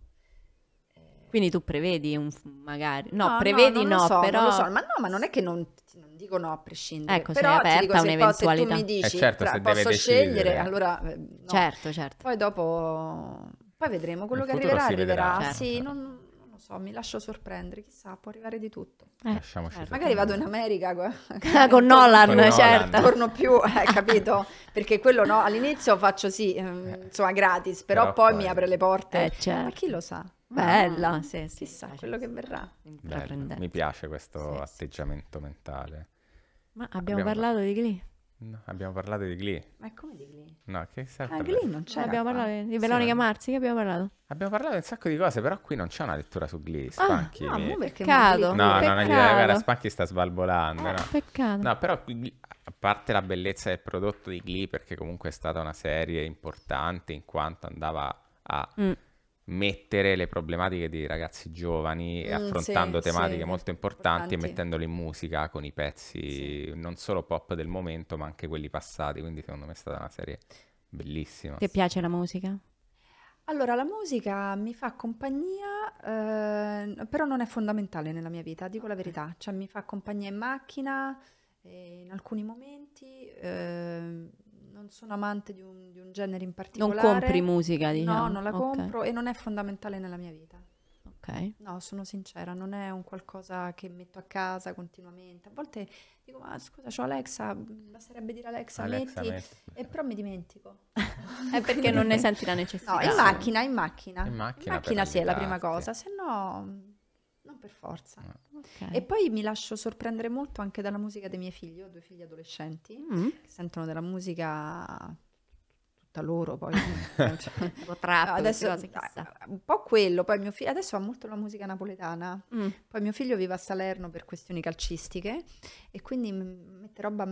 Quindi tu prevedi un magari, no, no prevedi no, no so, però... So, ma no, ma non è che non, non dico no a prescindere. Ecco, però sei aperta un'eventualità. Se tu mi eh, dici, eh certo, tra, se posso scegliere, allora... Eh, no. Certo, certo. Poi dopo, poi vedremo, quello Il che arriverà, arriverà. Ah, certo. Sì, certo. non lo so, mi lascio sorprendere, chissà, può arrivare di tutto. Eh, Lasciamoci certo. Magari vado in America con, eh, con Nolan, con certo. Torno più, eh, capito? Perché quello no, all'inizio faccio sì, ehm, eh, insomma gratis, però, però poi, poi, mi apre le porte. Eh, certo. Ma chi lo sa? Bella, ah, sì, sì, chissà quello che verrà. mi piace questo sì, atteggiamento mentale. Ma abbiamo, abbiamo parlato di Glee? No, abbiamo parlato di Glee. Ma come di Glee? No, che serve? Ah, Glee non c'è. Abbiamo qua. parlato di Veronica sì, Marzi, che abbiamo parlato? Abbiamo parlato di un sacco di cose, però qui non c'è una lettura su Glee, Spanchi. Ah, no, perché peccato. No, peccato. no, non gli deve Spanchi sta sbalbolando, eh, no. Peccato. No, però a parte la bellezza del prodotto di Glee, perché comunque è stata una serie importante in quanto andava a... Mm mettere le problematiche dei ragazzi giovani mm, affrontando sì, tematiche sì, molto importanti, importanti, e mettendole in musica con i pezzi sì. non solo pop del momento ma anche quelli passati, quindi secondo me è stata una serie bellissima. Ti piace la musica? Allora, la musica mi fa compagnia, eh, però non è fondamentale nella mia vita, dico la verità, cioè mi fa compagnia in macchina, eh, in alcuni momenti, eh, non sono amante di un, di un, genere in particolare. Non compri musica, diciamo. No, non la okay. compro e non è fondamentale nella mia vita. Ok. No, sono sincera, non è un qualcosa che metto a casa continuamente. A volte dico, ma scusa, c'ho Alexa, basterebbe dire Alexa, Alexa metti, metti. e però mi dimentico. è perché non ne senti la necessità. No, in macchina, in macchina. In macchina, in macchina sì, è la prima cosa, se no per forza. Okay. E poi mi lascio sorprendere molto anche dalla musica dei miei figli, ho due figli adolescenti mm. che sentono della musica tutta loro poi cioè, adesso, un po' quello poi mio figlio adesso ha molto la musica napoletana mm. poi mio figlio vive a Salerno per questioni calcistiche e quindi mette roba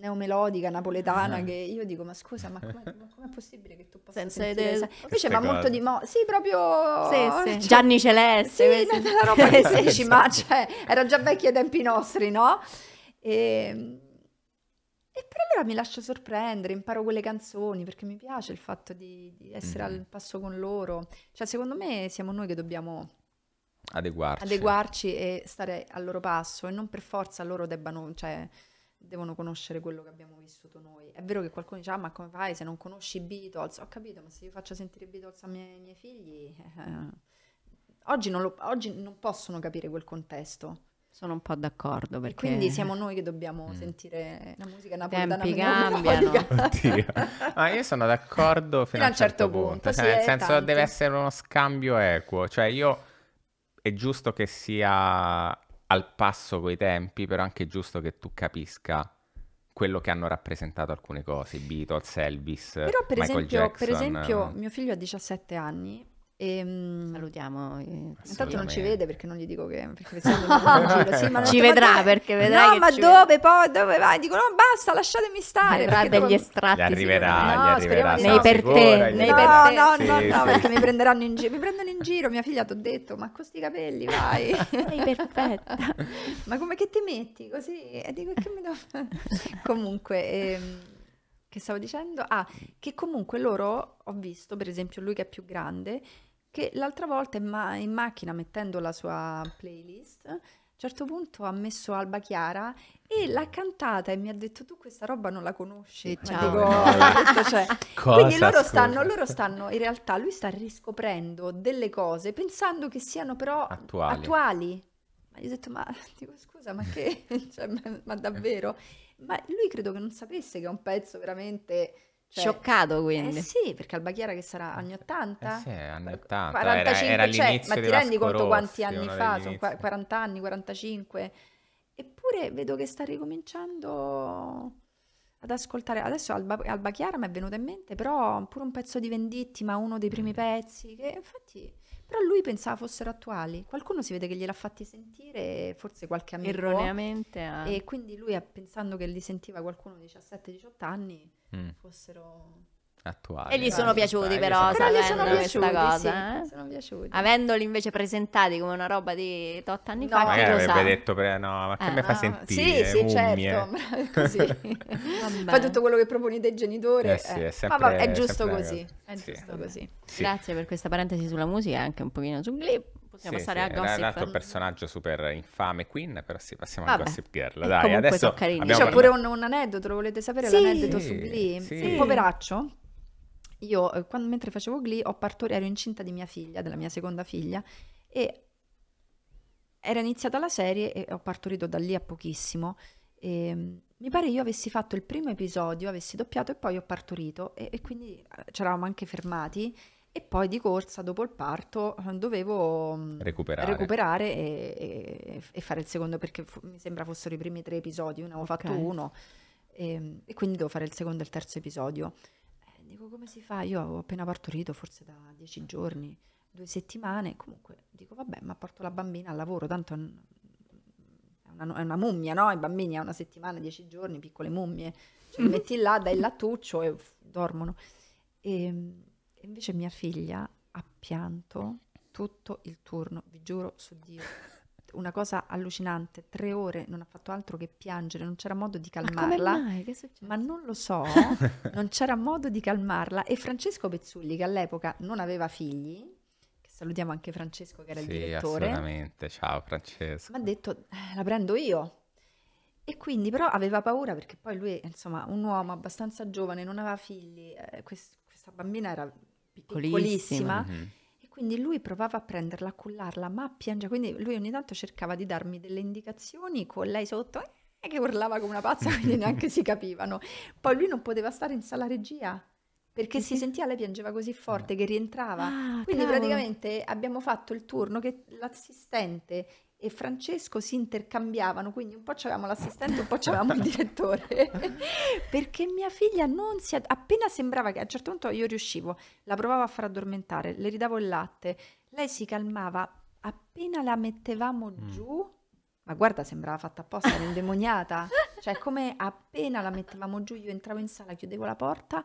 neomelodica napoletana eh. che io dico ma scusa ma com'è, com'è possibile che tu possa Senza sentire del... invece va molto di mo sì proprio sì, sì. Cioè... Gianni Celeste sì, una roba che si dice ma esatto. cioè era già vecchia ai tempi nostri no e... Ehm, e per allora mi lascio sorprendere imparo quelle canzoni perché mi piace il fatto di, di essere mm. al passo con loro cioè secondo me siamo noi che dobbiamo adeguarci adeguarci e stare al loro passo e non per forza loro debbano cioè devono conoscere quello che abbiamo vissuto noi. È vero che qualcuno dice, ah, ma come fai se non conosci i Beatles? Ho capito, ma se io faccio sentire i Beatles ai miei, miei, figli, eh, oggi, non lo, oggi, non possono capire quel contesto. Sono un po' d'accordo perché... E quindi siamo noi che dobbiamo mm. sentire la musica napoletana. I tempi cambiano. Oddio. Ma ah, io sono d'accordo fino, fino a un certo, certo punto. punto. Cioè, sì, eh, nel senso tanti. deve essere uno scambio equo. Cioè io... È giusto che sia al passo coi tempi, però è anche giusto che tu capisca quello che hanno rappresentato alcune cose, i Beatles, Elvis, Però per Michael esempio, Jackson. per esempio mio figlio ha 17 anni e, ehm, Salutiamo. Intanto non ci vede perché non gli dico che perché sì, ci vedrà dai, perché vedrà. No, che ma dove vede. poi? Dove vai? Dico no, basta, lasciatemi stare. Avrà degli dopo... estratti. Gli arriverà, no, gli arriverà. Nei per te, nei no, per no, te. No, sì, no, sì. perché mi prenderanno in giro. Mi prendono in giro. Mia figlia ti ho detto, ma con questi capelli vai. Sei perfetta. ma come che ti metti così? E dico che mi devo Comunque. Ehm, che stavo dicendo? Ah, che comunque loro, ho visto, per esempio lui che è più grande, che l'altra volta in, ma- in, macchina mettendo la sua playlist, a un certo punto ha messo Alba Chiara e l'ha cantata e mi ha detto tu questa roba non la conosci. Ciao. Cioè, dico, no. cioè. Quindi loro stanno, loro stanno, in realtà lui sta riscoprendo delle cose pensando che siano però attuali. attuali. Ma gli ho detto ma dico, scusa ma che, cioè, ma, ma davvero? Ma lui credo che non sapesse che è un pezzo veramente cioè, Scioccato eh, quindi. Eh sì, perché Albachiara che sarà anni 80? Eh sì, anni 80. 45, era, era cioè, ma ti rendi conto Rossi, quanti anni fa? Sono 40 anni, 45. Eppure vedo che sta ricominciando ad ascoltare. Adesso Alba, Alba Chiara mi è venuta in mente, però pure un pezzo di Venditti, uno dei primi mm. pezzi, che infatti però lui pensava fossero attuali. Qualcuno si vede che gliel'ha fatti sentire, forse qualche amico. Erroneamente. Eh. E quindi lui, pensando che li sentiva qualcuno di 17-18 anni, mm. fossero attuali. E gli sono piaciuti però, però sapendo questa cosa. Sì, eh? sono piaciuti. Avendoli invece presentati come una roba di 8 anni no, fa, magari avrebbe sa. detto pre... no, ma che eh, mi fa sentire? Sì, sì, eh, certo, così. fa tutto quello che proponete ai genitori. Eh, eh, sì, è, sempre, vabbè, è giusto così. È giusto così. Grazie per questa parentesi sulla musica e anche un pochino su Glib. Possiamo sì, passare sì, a Gossip Girl. Un altro personaggio super infame, Queen, però sì, passiamo Vabbè. a Gossip Girl. Dai, adesso... C'è pure un, un, aneddoto, lo volete sapere? Sì, l'aneddoto su Glee? Sì. Sì. Poveraccio io eh, quando, mentre facevo Glee ho partorito, ero incinta di mia figlia, della mia seconda figlia, e era iniziata la serie e ho partorito da lì a pochissimo. E, ehm, mi pare io avessi fatto il primo episodio, avessi doppiato e poi ho partorito e, e quindi eh, ci eravamo anche fermati e poi di corsa dopo il parto eh, dovevo mm, recuperare, recuperare e, e, e, fare il secondo perché fu, mi sembra fossero i primi tre episodi, ne avevo okay. fatto uno e, ehm, e, quindi devo fare il secondo e il terzo episodio. Dico come si fa? Io ho appena partorito, forse da dieci giorni, due settimane, comunque dico vabbè, ma porto la bambina al lavoro, tanto è una, è una mummia, no? I bambini a una settimana, dieci giorni, piccole mummie, cioè, li metti là, dai il lattuccio e uff, dormono. Ehm, e, invece mia figlia ha pianto tutto il turno, vi giuro su Dio una cosa allucinante, tre ore non ha fatto altro che piangere, non c'era modo di calmarla. Ma, ma non lo so, non c'era modo di calmarla. E Francesco Pezzulli, che all'epoca non aveva figli, che salutiamo anche Francesco che era sì, il direttore. Assolutamente, ciao Francesco. Mi ha detto, eh, la prendo io. E quindi però aveva paura perché poi lui, insomma, un uomo abbastanza giovane, non aveva figli, eh, quest- questa bambina era piccolissima. piccolissima. Mm-hmm quindi lui provava a prenderla, a cullarla, ma piangeva, quindi lui ogni tanto cercava di darmi delle indicazioni con lei sotto eh, che urlava come una pazza, quindi neanche si capivano. Poi lui non poteva stare in sala regia perché si sentiva lei piangeva così forte che rientrava. Ah, quindi cavolo. praticamente abbiamo fatto il turno che l'assistente e Francesco si intercambiavano, quindi un po' c'avevamo l'assistente, un po' c'avevamo il direttore, perché mia figlia non si... Ad... appena sembrava che a un certo punto io riuscivo, la provavo a far addormentare, le ridavo il latte, lei si calmava, appena la mettevamo mm. giù, ma guarda sembrava fatta apposta, era indemoniata, cioè come appena la mettevamo giù io entravo in sala, chiudevo la porta,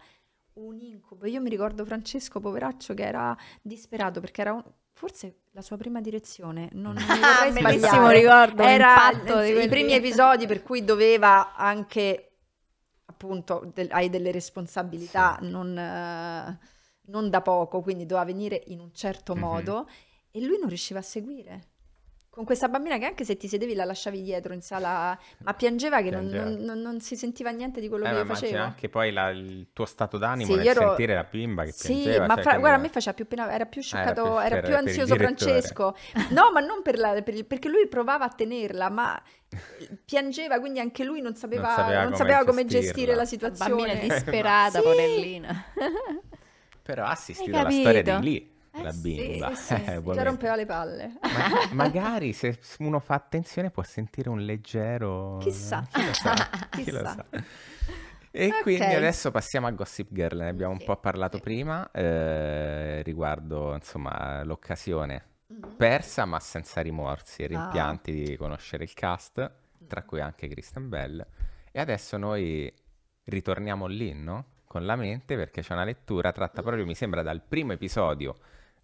un incubo, io mi ricordo Francesco poveraccio che era disperato perché era un Forse la sua prima direzione non ah, bellissimo ricordo, era i primi episodi per cui doveva anche appunto del, hai delle responsabilità sì. non, eh, non, da poco, quindi doveva venire in un certo mm-hmm. modo e lui non riusciva a seguire con questa bambina che anche se ti sedevi la lasciavi dietro in sala, ma piangeva che piangeva. Non, non, non, si sentiva niente di quello eh, che ma faceva. anche poi la, il tuo stato d'animo sì, nel ero... sentire la bimba che sì, piangeva. Sì, ma cioè, fra... come... guarda, a me faceva più pena, era più scioccato, ah, era più, era più ansioso Francesco. No, ma non per la, per il... perché lui provava a tenerla, ma piangeva, quindi anche lui non sapeva, non sapeva, non come, sapeva come, gestire la situazione. Bambina disperata, sì. porellina. Però ha assistito alla storia di lì eh la bimba. Eh sì, sì, sì, già rompeva le palle. Ma- magari se uno fa attenzione può sentire un leggero... Chissà. Chi lo sa. Chi Lo sa. E okay. quindi adesso passiamo a Gossip Girl, ne abbiamo un po' parlato prima, eh, riguardo insomma l'occasione mm-hmm. persa ma senza rimorsi e ah. rimpianti ah. di conoscere il cast, tra mm. cui anche Kristen Bell. E adesso noi ritorniamo lì, no? Con la mente perché c'è una lettura tratta proprio, mi sembra, dal primo episodio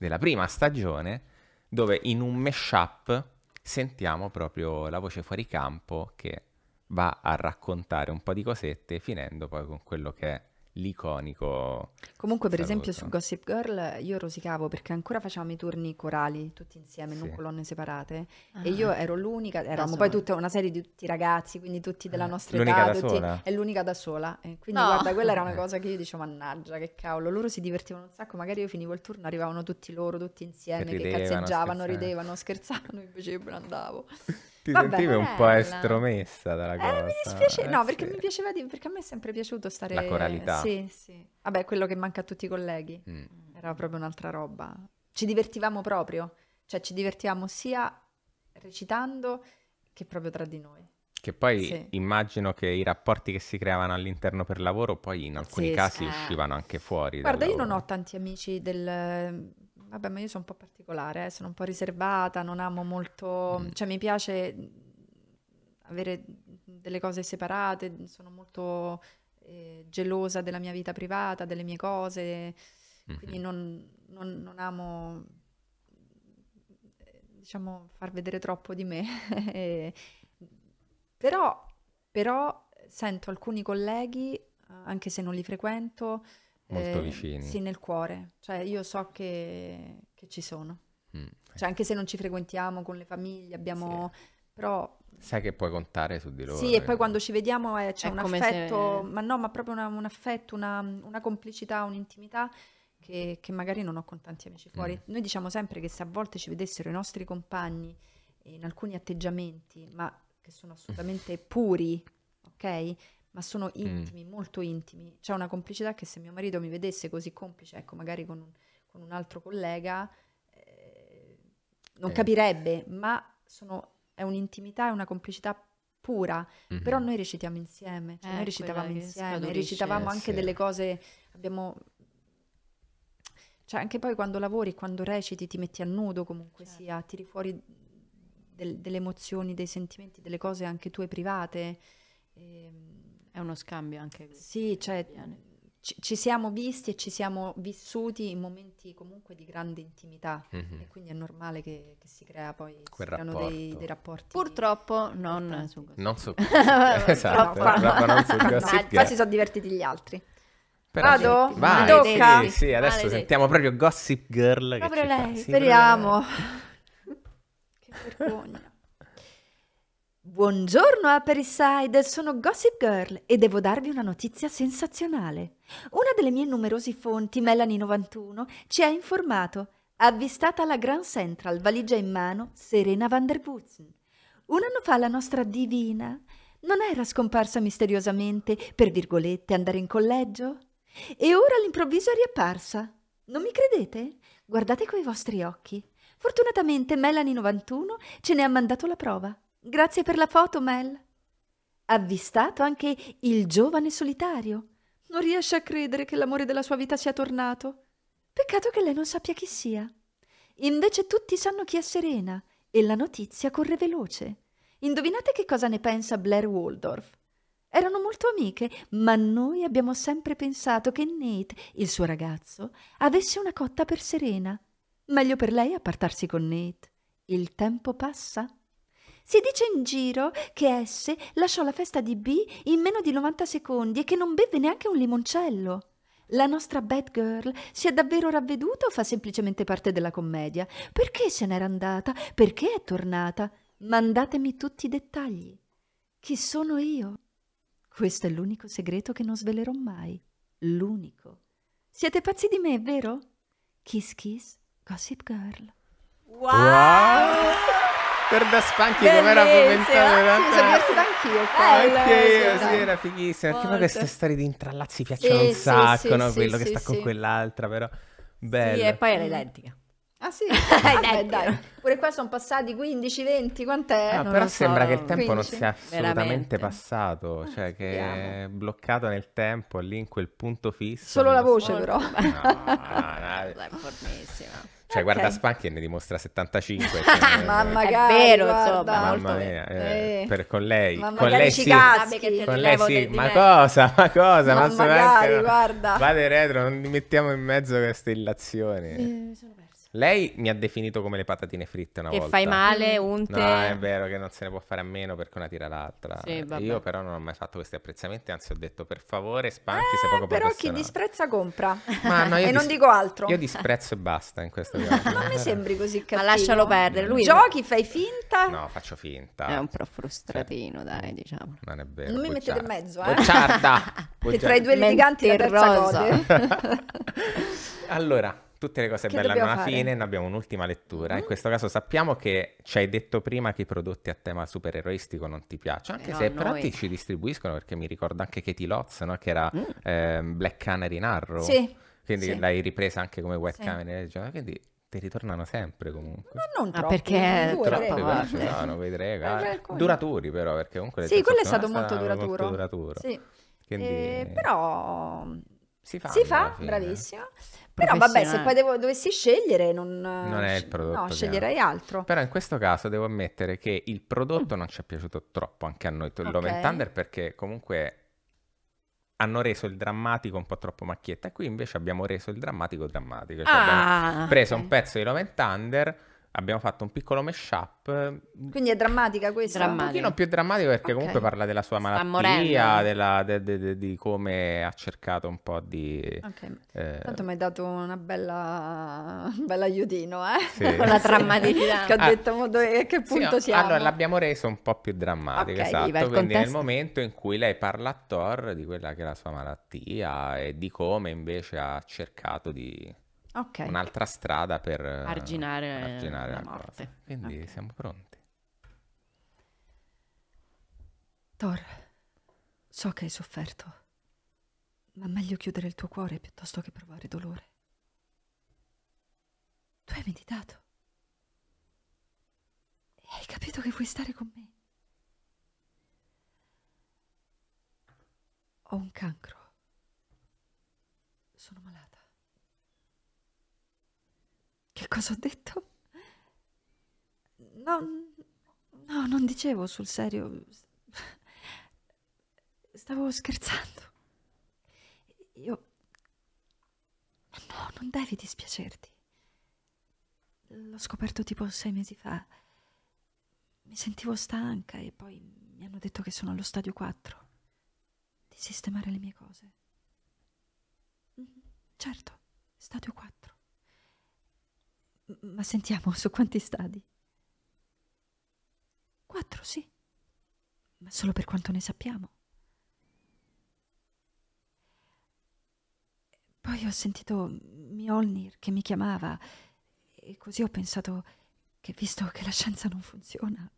della prima stagione dove in un mashup sentiamo proprio la voce fuori campo che va a raccontare un po' di cosette finendo poi con quello che è l'iconico. Comunque, per saluto. esempio, su Gossip Girl io rosicavo perché ancora facevamo i turni corali tutti insieme, sì. non colonne separate. Ah. E io ero l'unica, eravamo poi tutta una serie di tutti ragazzi, quindi tutti della eh, nostra l'unica età, tutti, sola. è l'unica da sola. E quindi, no. guarda, quella era una eh. cosa che io dicevo: mannaggia, che cavolo! Loro si divertivano un sacco. Magari io finivo il turno, arrivavano tutti loro, tutti insieme, che, ridevano, che cazzeggiavano, scherzavano. ridevano, scherzavano, invece io me andavo. Ti Vabbè, sentivi un po' estromessa dalla cosa. Eh, mi dispiace, no, eh, perché sì. mi piaceva di... perché a me è sempre piaciuto stare... La coralità. Sì, sì. Vabbè, quello che manca a tutti i colleghi. Mm. Era proprio un'altra roba. Ci divertivamo proprio, cioè ci divertivamo sia recitando che proprio tra di noi. Che poi sì. immagino che i rapporti che si creavano all'interno per lavoro poi in alcuni sì, casi eh. uscivano anche fuori. Guarda, io non ho tanti amici del vabbè, ma io sono un po' particolare, eh, sono un po' riservata, non amo molto, mm. cioè mi piace mm, avere delle cose separate, sono molto eh, gelosa della mia vita privata, delle mie cose, mm-hmm. quindi non, non, non amo diciamo, far vedere troppo di me. però, però, sento alcuni colleghi, eh, anche se non li frequento, Molto eh, vicini. Sì, nel cuore. Cioè, io so che, che ci sono. Mm. Cioè, eh. anche se non ci frequentiamo con le famiglie, abbiamo... Sì. Però... Sai che puoi contare su di loro. Sì, e eh. poi quando ci vediamo eh, c'è È un affetto, se... ma no, ma proprio una, un affetto, una, una complicità, un'intimità che, che, magari non ho con tanti amici fuori. Mm. Noi diciamo sempre che se a volte ci vedessero i nostri compagni in alcuni atteggiamenti, ma che sono assolutamente puri, ok? ma sono mm. intimi, mm. molto intimi. C'è una complicità che se mio marito mi vedesse così complice, ecco, magari con un, con un altro collega, eh, non eh. capirebbe, ma sono, è un'intimità, è una complicità pura, mm-hmm. però noi recitiamo insieme, cioè eh, noi recitavamo insieme, recitavamo anche delle cose, abbiamo... Cioè anche poi quando lavori, quando reciti, ti metti a nudo comunque certo. sia, tiri fuori del, delle emozioni, dei sentimenti, delle cose anche tue private. E, ehm, è uno scambio anche. Sì, cioè ci, siamo visti e ci siamo vissuti in momenti comunque di grande intimità mm-hmm. e quindi è normale che, che si crea poi si dei, dei, rapporti. Purtroppo non su Non su esatto, Purtroppo. non su gossip. Poi si sono divertiti gli altri. Però Vado? Vai, tocca. Sì, sì, adesso Maledetto. sentiamo proprio Gossip Girl. Proprio lei, speriamo. che vergogna. Buongiorno Aperiside, sono Gossip Girl e devo darvi una notizia sensazionale. Una delle mie numerose fonti, Melanie91, ci ha informato, avvistata alla Grand Central, valigia in mano, Serena van der Putzen. Un anno fa la nostra divina non era scomparsa misteriosamente per virgolette andare in collegio? E ora all'improvviso è riapparsa. Non mi credete? Guardate coi vostri occhi. Fortunatamente Melanie91 ce ne ha mandato la prova. Grazie per la foto, Mel. Avvistato anche il giovane solitario. Non riesce a credere che l'amore della sua vita sia tornato. Peccato che lei non sappia chi sia. Invece tutti sanno chi è Serena e la notizia corre veloce. Indovinate che cosa ne pensa Blair Waldorf? Erano molto amiche, ma noi abbiamo sempre pensato che Nate, il suo ragazzo, avesse una cotta per Serena. Meglio per lei appartarsi con Nate. Il tempo passa. Si dice in giro che S lasciò la festa di B in meno di 90 secondi e che non beve neanche un limoncello. La nostra bad girl si è davvero ravveduta o fa semplicemente parte della commedia? Perché se n'era andata? Perché è tornata? Mandatemi tutti i dettagli. Chi sono io? Questo è l'unico segreto che non svelerò mai. L'unico. Siete pazzi di me, vero? Kiss Kiss, Gossip Girl. Wow! wow. Guarda Spanchi com'era fomentata ah, durante... Mi sono divertita anch'io qua. Anche sì, era fighissima. Perché poi queste storie di intrallazzi piacciono un sacco, no? Quello che sta con quell'altra, però... Bello. Sì, e poi era identica. Ah sì? Vabbè, dai. Pure qua sono passati 15, 20, quant'è? Ah, però sembra so. che il tempo 15? non sia assolutamente Veramente. passato, ah, cioè che è bloccato nel tempo, lì in quel punto fisso. Solo la voce so... però. No, no, no. È fortissima. Cioè, guarda okay. e ne dimostra 75. Cioè, eh, ma eh. magari. È vero, insomma. Mamma mia, eh, per, con lei. Ma con lei sì. con lei sì. Ma cosa, ma cosa? Ma, ma magari, no. guarda. Vade retro, non mettiamo in mezzo queste illazioni. Eh, sono lei mi ha definito come le patatine fritte una che volta. Che fai male, mm. unte. No, è vero che non se ne può fare a meno perché una tira l'altra. Sì, eh, Io però non ho mai fatto questi apprezzamenti, anzi ho detto per favore spanchi eh, se poco Però chi disprezza compra. Ma no, e dis- non dico altro. Io disprezzo e basta in questo caso. non mi sembri così cattivo. Ma lascialo perdere. Lui giochi, fai finta. No, faccio finta. È un po' frustratino, sì. Cioè, dai, diciamo. Non è vero. Non mi mettete in mezzo, eh. Bocciarda. Bocciarda. Che tra i due litiganti è la terza allora tutte le cose che belle hanno una fine ne abbiamo un'ultima lettura. Mm. In questo caso sappiamo che ci hai detto prima che i prodotti a tema supereroistico non ti piacciono, anche eh, no, se noi... però ti ci distribuiscono, perché mi ricordo anche Katie Lotz, no? che era mm. eh, Black Canary in Arrow. Sì. Quindi sì. l'hai ripresa anche come White sì. Canary. Quindi ti ritornano sempre comunque. Ma non ah, troppo, ah, perché due, troppo veloce, no, non vedrei. Duraturi però, perché comunque... Sì, quello è stato molto duraturo. Molto duraturo. Sì. Quindi... Eh, però si fa, si fa bravissima. Però vabbè, se poi devo, dovessi scegliere, non, non è il prodotto. No, sceglierei altro. Però in questo caso devo ammettere che il prodotto mm. non ci è piaciuto troppo anche a noi, Love okay. Thunder, perché comunque hanno reso il drammatico un po' troppo macchietta. E qui invece abbiamo reso il drammatico drammatico. Cioè ah, abbiamo preso okay. un pezzo di Love Thunder abbiamo fatto un piccolo mashup. Eh, Quindi è drammatica questa? Drammatica. Un pochino più drammatica perché okay. comunque parla della sua malattia, della, de, de, de, di come ha cercato un po' di... Okay. Eh... Tanto mi hai dato una bella... un bel aiutino, eh? Sì. Con la drammaticità. che ho ah, detto, mo dove, che punto sì, siamo? Allora, l'abbiamo reso un po' più drammatica, okay, esatto. Quindi nel momento in cui lei parla a Thor di quella che è la sua malattia e di come invece ha cercato di okay. un'altra strada per eh, arginare, arginare la, morte. Cosa. Quindi okay. siamo pronti. Thor, so che hai sofferto, ma meglio chiudere il tuo cuore piuttosto che provare dolore. Tu hai meditato. E hai capito che vuoi stare con me. Ho un cancro. Sono malato. Che cosa ho detto? No, no, non dicevo sul serio. Stavo scherzando. Io... No, non devi dispiacerti. L'ho scoperto tipo sei mesi fa. Mi sentivo stanca e poi mi hanno detto che sono allo stadio 4. Di sistemare le mie cose. Mm-hmm, certo, stadio 4. Ma sentiamo, su quanti stadi? Quattro, sì, ma solo per quanto ne sappiamo. Poi ho sentito Mjolnir che mi chiamava e così ho pensato che visto che la scienza non funziona,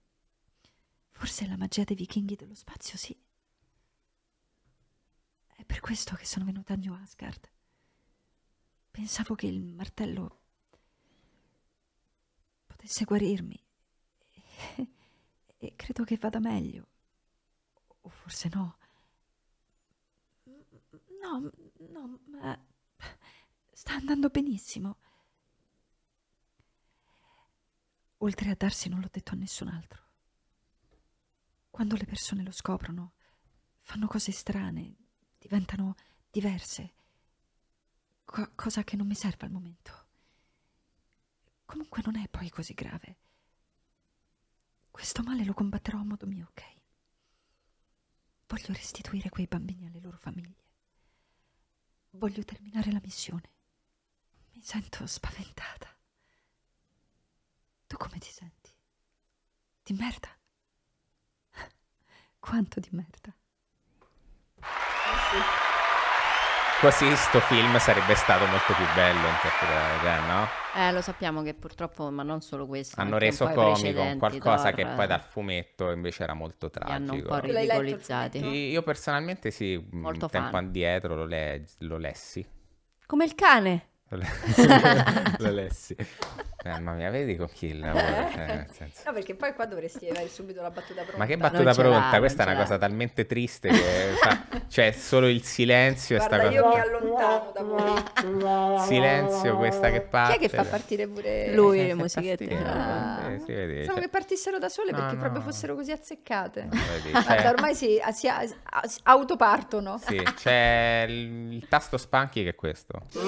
forse la magia dei vichinghi dello spazio sì. È per questo che sono venuta a New Asgard. Pensavo che il martello potesse guarirmi. E, e credo che vada meglio. O forse no. No, no, ma sta andando benissimo. Oltre a darsi non l'ho detto a nessun altro. Quando le persone lo scoprono, fanno cose strane, diventano diverse, Co cosa che non mi serve al momento. Comunque non è poi così grave. Questo male lo combatterò a modo mio, ok? Voglio restituire quei bambini alle loro famiglie. Voglio terminare la missione. Mi sento spaventata. Tu come ti senti? Di merda? Quanto di merda? così sto film sarebbe stato molto più bello interpretare, eh, no? Eh, lo sappiamo che purtroppo, ma non solo questo. Hanno reso comico qualcosa che poi dal fumetto invece era molto tragico. Li hanno un po' ridicolizzati. Io personalmente sì, molto tempo fan. indietro lo, le- lo lessi. Come il cane. lo lessi. mamma mia, vedi con chi lavora? Cioè, eh, senso... No, perché poi qua dovresti avere subito la battuta pronta. Ma che battuta non pronta? Questa è una cosa talmente triste che fa... cioè solo il silenzio Guarda, sta cosa. io mi allontano da voi. silenzio questa che parte. Chi è che fa cioè. partire pure lui eh, le musichette? Ah. Eh, si vede, cioè... che partissero da sole perché no, proprio no. fossero così azzeccate. No, vedi, Guarda, cioè. ormai si, si, autopartono. Sì, c'è il, il tasto spanchi che è questo. Uh,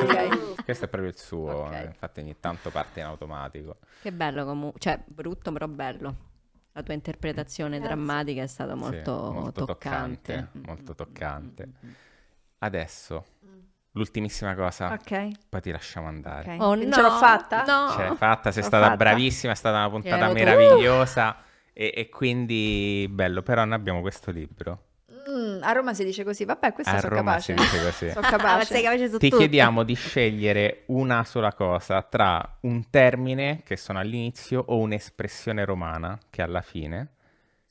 okay. Questo è proprio il suo, okay. Eh, infatti ogni tanto parte in automatico. Che bello comunque, cioè brutto però bello. La tua interpretazione Grazie. drammatica è stata molto, sì, molto toccante. toccante mm, mm, Molto mm, toccante. Mm-hmm. Adesso, l'ultimissima cosa, okay. poi ti lasciamo andare. Okay. Oh, no, ce l'ho fatta? No. Ce l'hai fatta, sei l'ho stata fatta. bravissima, è stata una puntata meravigliosa uh. e, e quindi bello, però noi abbiamo questo libro Mm, a Roma si dice così, vabbè, questo a sono Roma capace. si dice così. sono capace. Ah, capace Ti tutto. chiediamo di scegliere una sola cosa tra un termine che sono all'inizio o un'espressione romana che alla fine.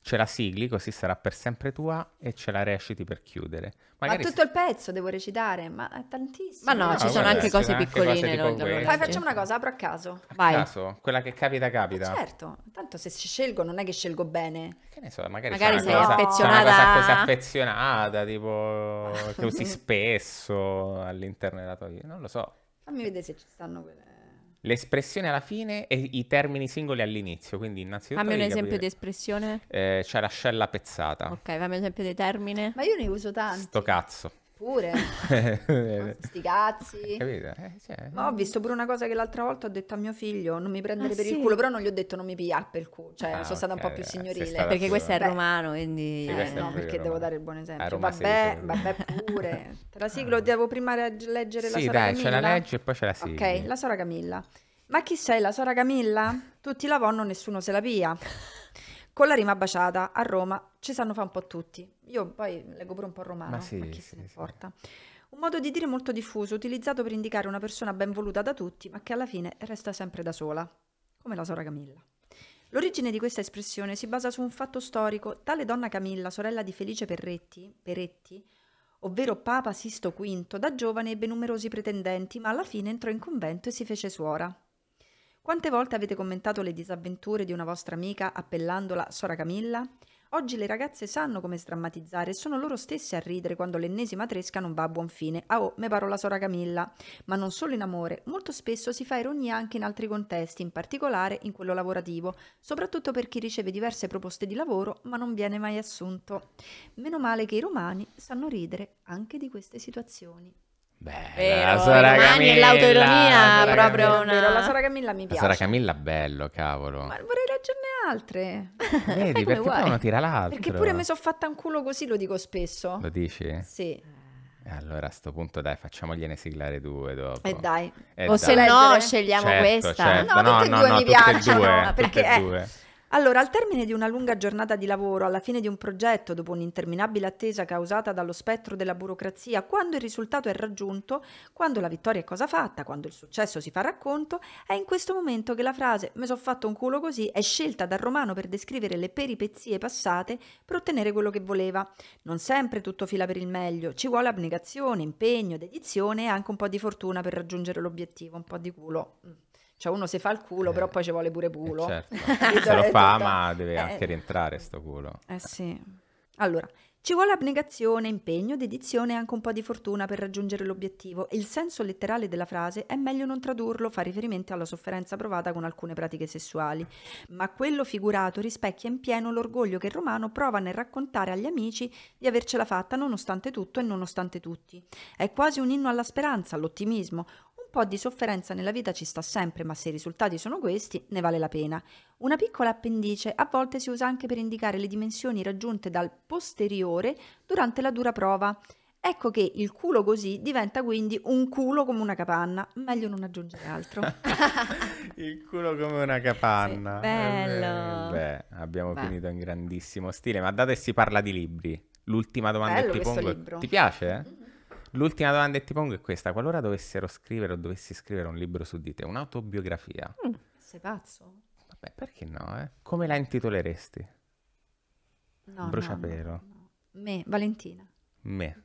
Ce la sigli, così sarà per sempre tua, e ce la reciti per chiudere. Magari ma tutto si... il pezzo devo recitare, ma è tantissimo. Ma no, ah, no ci sono anche cose sono piccoline. Anche cose facciamo una cosa, apro a caso. A Vai. caso, quella che capita, capita. Ma certo, tanto se scelgo non è che scelgo bene. Che ne so, magari, magari sei cosa, affezionata. Una cosa così affezionata, tipo, che usi spesso all'interno della tua vita, non lo so. Fammi vedere se ci stanno quelle... L'espressione alla fine e i termini singoli all'inizio, quindi innanzitutto... Fammi un esempio capire. di espressione. Eh, c'è scella pezzata. Ok, fammi un esempio di termine. Ma io ne uso tanti. Sto cazzo pure. Eh, eh, sti cazzi. Capito? Eh, cioè, Ma ho eh. visto pure una cosa che l'altra volta ho detto a mio figlio, non mi prendere ah, per sì? il culo, però non gli ho detto non mi pigliare per il culo, cioè ah, sono okay, stata un po' più signorile. Perché questo è romano, quindi... Eh, no, perché devo dare il buon ah, esempio. Vabbè, vabbè pure. Te la ah. sigla devo prima leggere la sì, sora dai, Camilla? Sì, dai, ce la leggi e poi ce la sigli. Ok, la sora Camilla. Ma chi sei, la sora Camilla? Tutti la vonno, nessuno se la pia. con la rima baciata a Roma ci sanno fa un po' tutti. Io poi leggo pure un po' romano, ma, sì, ma chi sì, se ne importa. Sì. Un modo di dire molto diffuso, utilizzato per indicare una persona ben voluta da tutti, ma che alla fine resta sempre da sola, come la sora Camilla. L'origine di questa espressione si basa su un fatto storico. Tale donna Camilla, sorella di Felice Perretti, Peretti, ovvero Papa Sisto V, da giovane ebbe numerosi pretendenti, ma alla fine entrò in convento e si fece suora. Quante volte avete commentato le disavventure di una vostra amica appellandola Sora Camilla? Oggi le ragazze sanno come strammatizzare e sono loro stesse a ridere quando l'ennesima tresca non va a buon fine. Ah oh, me paro la Sora Camilla. Ma non solo in amore, molto spesso si fa ironia anche in altri contesti, in particolare in quello lavorativo, soprattutto per chi riceve diverse proposte di lavoro ma non viene mai assunto. Meno male che i romani sanno ridere anche di queste situazioni. Beh, eh, la oh, Sora Camilla l'autoironia proprio una... la Sora Camilla mi piace. La Sora Camilla bello, cavolo. Ma vorrei leggerne altre. Vedi, perché poi uno tira l'altro. Perché pure mi sono fatta un culo così, lo dico spesso. Lo dici? Sì. Eh, allora a sto punto dai facciamogliene siglare due dopo. E eh dai. Eh o dai. se no scegliamo certo, questa. Certo. No, no, tutte no, due no, mi piacciono. perché... Tutte eh, e due. Allora, al termine di una lunga giornata di lavoro, alla fine di un progetto, dopo un'interminabile attesa causata dallo spettro della burocrazia, quando il risultato è raggiunto, quando la vittoria è cosa fatta, quando il successo si fa racconto, è in questo momento che la frase me so fatto un culo così è scelta dal romano per descrivere le peripezie passate per ottenere quello che voleva. Non sempre tutto fila per il meglio, ci vuole abnegazione, impegno, dedizione e anche un po' di fortuna per raggiungere l'obiettivo, un po' di culo. Mm. Cioè uno se fa il culo, eh, però poi ci vuole pure eh, culo. Eh certo. se lo fa, ma deve eh, anche eh. rientrare sto culo. Eh sì. Allora, ci vuole abnegazione, impegno, dedizione e anche un po' di fortuna per raggiungere l'obiettivo. Il senso letterale della frase è meglio non tradurlo, fa riferimento alla sofferenza provata con alcune pratiche sessuali, ma quello figurato rispecchia in pieno l'orgoglio che romano prova nel raccontare agli amici di avercela fatta nonostante tutto e nonostante tutti. È quasi un inno alla speranza, all'ottimismo, po' di sofferenza nella vita ci sta sempre, ma se i risultati sono questi, ne vale la pena. Una piccola appendice a volte si usa anche per indicare le dimensioni raggiunte dal posteriore durante la dura prova. Ecco che il culo così diventa quindi un culo come una capanna. Meglio non aggiungere altro. il culo come una capanna. Sì, bello. Eh, beh, abbiamo beh. finito in grandissimo stile. Ma date si parla di libri, l'ultima domanda bello che ti pongo. Libro. Ti piace? Eh? L'ultima domanda che ti pongo è questa. Qualora dovessero scrivere o dovessi scrivere un libro su di te, un'autobiografia. Mm, sei pazzo? Vabbè, perché no, eh? Come la intitoleresti? No, Bruciapelo. No, no, no. Me, Valentina. Me.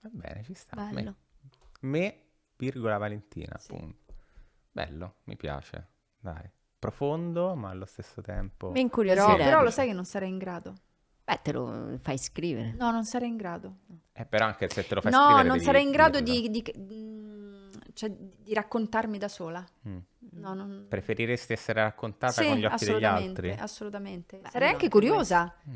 Va bene, ci sta. Bello. Me, me virgola Valentina, sì. appunto. Bello, mi piace. Dai. Profondo, ma allo stesso tempo... Mi incuriosirò, però lo sai che non sarei in grado. Beh, te lo eh, fai scrivere. No, non sarei in grado. Eh, però anche se te lo fai no, scrivere... No, non sarei in grado di, di, mm, cioè, di, raccontarmi da sola. Mm. No, non... Preferiresti essere raccontata sì, con gli occhi degli altri? assolutamente. Beh, sarei no, anche curiosa. Mm.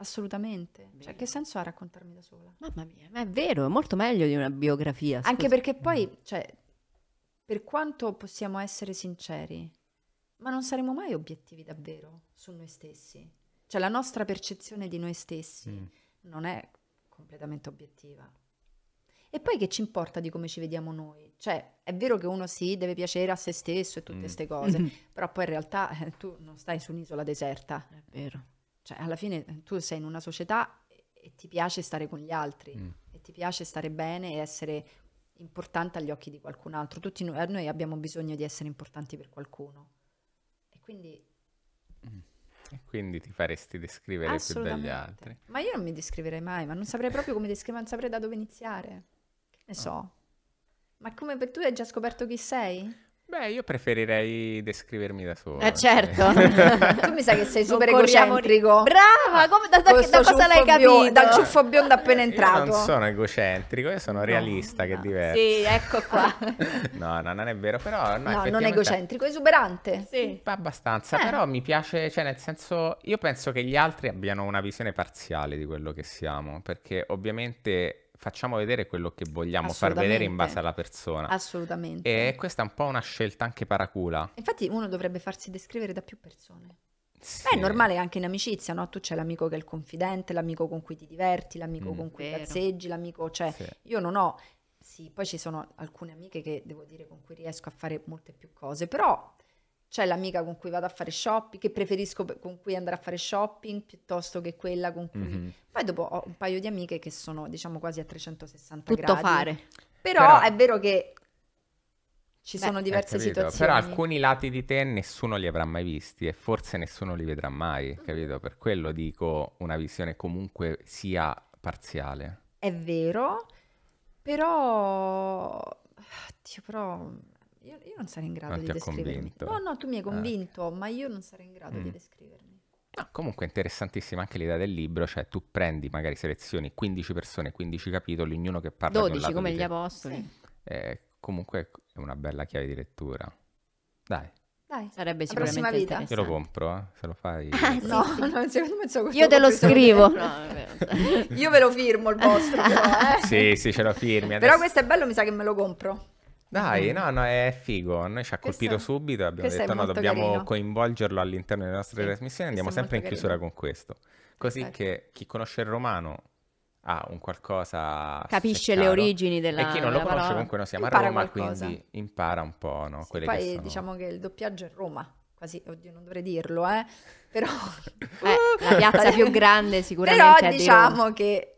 Assolutamente. Cioè, che senso ha raccontarmi da sola? Mamma mia, ma è vero, è molto meglio di una biografia. Scusa. Anche perché poi, mm. cioè, per quanto possiamo essere sinceri, ma non saremo mai obiettivi davvero su noi stessi. Cioè la nostra percezione di noi stessi mm. non è completamente obiettiva. E poi che ci importa di come ci vediamo noi? Cioè, è vero che uno si deve piacere a se stesso e tutte queste mm. cose, però poi in realtà eh, tu non stai su un'isola deserta. È vero. Cioè, alla fine eh, tu sei in una società e ti piace stare con gli altri, mm. e ti piace stare bene e essere importante agli occhi di qualcun altro. Tutti noi, noi abbiamo bisogno di essere importanti per qualcuno. E quindi... Mm quindi ti faresti descrivere più dagli altri. Ma io non mi descriverei mai, ma non saprei proprio come descrivere, non saprei da dove iniziare. Che ne so. Ma come per tu hai già scoperto chi sei? Beh, io preferirei descrivermi da solo. Eh certo, tu mi sa che sei super non egocentrico. Brava, come, da, da, da cosa l'hai capito? Biondo, dal ciuffo biondo appena entrato. Io non sono egocentrico, io sono realista, no, che è diverso. Sì, ecco qua. no, no, non è vero, però... No, no effettivamente... non è egocentrico, esuberante. Sì. Abbastanza, eh. però mi piace, cioè nel senso, io penso che gli altri abbiano una visione parziale di quello che siamo, perché ovviamente facciamo vedere quello che vogliamo far vedere in base alla persona. Assolutamente. E questa è un po' una scelta anche paracula. Infatti uno dovrebbe farsi descrivere da più persone. Sì. Beh, è normale anche in amicizia, no? Tu c'è l'amico che è il confidente, l'amico con cui ti diverti, l'amico mm, con cui vero. cazzeggi, l'amico... Cioè, sì. io non ho... Sì, poi ci sono alcune amiche che devo dire con cui riesco a fare molte più cose, però c'è l'amica con cui vado a fare shopping, che preferisco con cui andare a fare shopping piuttosto che quella con cui... Mm-hmm. Poi dopo ho un paio di amiche che sono diciamo quasi a 360 Tutto gradi. fare. Però, Però è vero che ci Beh, sono eh, diverse situazioni. Però alcuni lati di te nessuno li avrà mai visti e forse nessuno li vedrà mai, capito? Per quello dico una visione comunque sia parziale. È vero, però... Oddio, però io, io non sarei in grado non di descrivermi. No, no, tu mi hai eh. convinto, ah. ma io non sarei in grado mm. di descrivermi. No, comunque è interessantissima anche l'idea del libro, cioè tu prendi, magari selezioni 15 persone, 15 capitoli, ognuno che parla 12 come gli apostoli. Eh, comunque è una bella chiave di lettura. Dai. Dai, sarebbe la sicuramente vita. Io lo compro, eh? se lo fai. Ah, no, no, secondo me so Io te lo scrivo. Io ve lo firmo il vostro, però, eh. Sì, sì, ce lo firmi. Adesso... Però questo è bello, mi sa che me lo compro. Dai, mm. no, no, è figo. Noi ci ha questo, colpito subito. Abbiamo detto: no, dobbiamo carino. coinvolgerlo all'interno delle nostre sì, trasmissioni. Andiamo sempre in chiusura carino. con questo. Così ecco. che chi conosce il romano ha un qualcosa. Capisce le origini della. E chi non lo conosce, parola. comunque, noi siamo a Roma, qualcosa. quindi impara un po'. No, sì, poi che sono... diciamo che il doppiaggio è Roma. Quasi, oddio, non dovrei dirlo, eh. Però eh, la piazza più grande sicuramente. Però diciamo che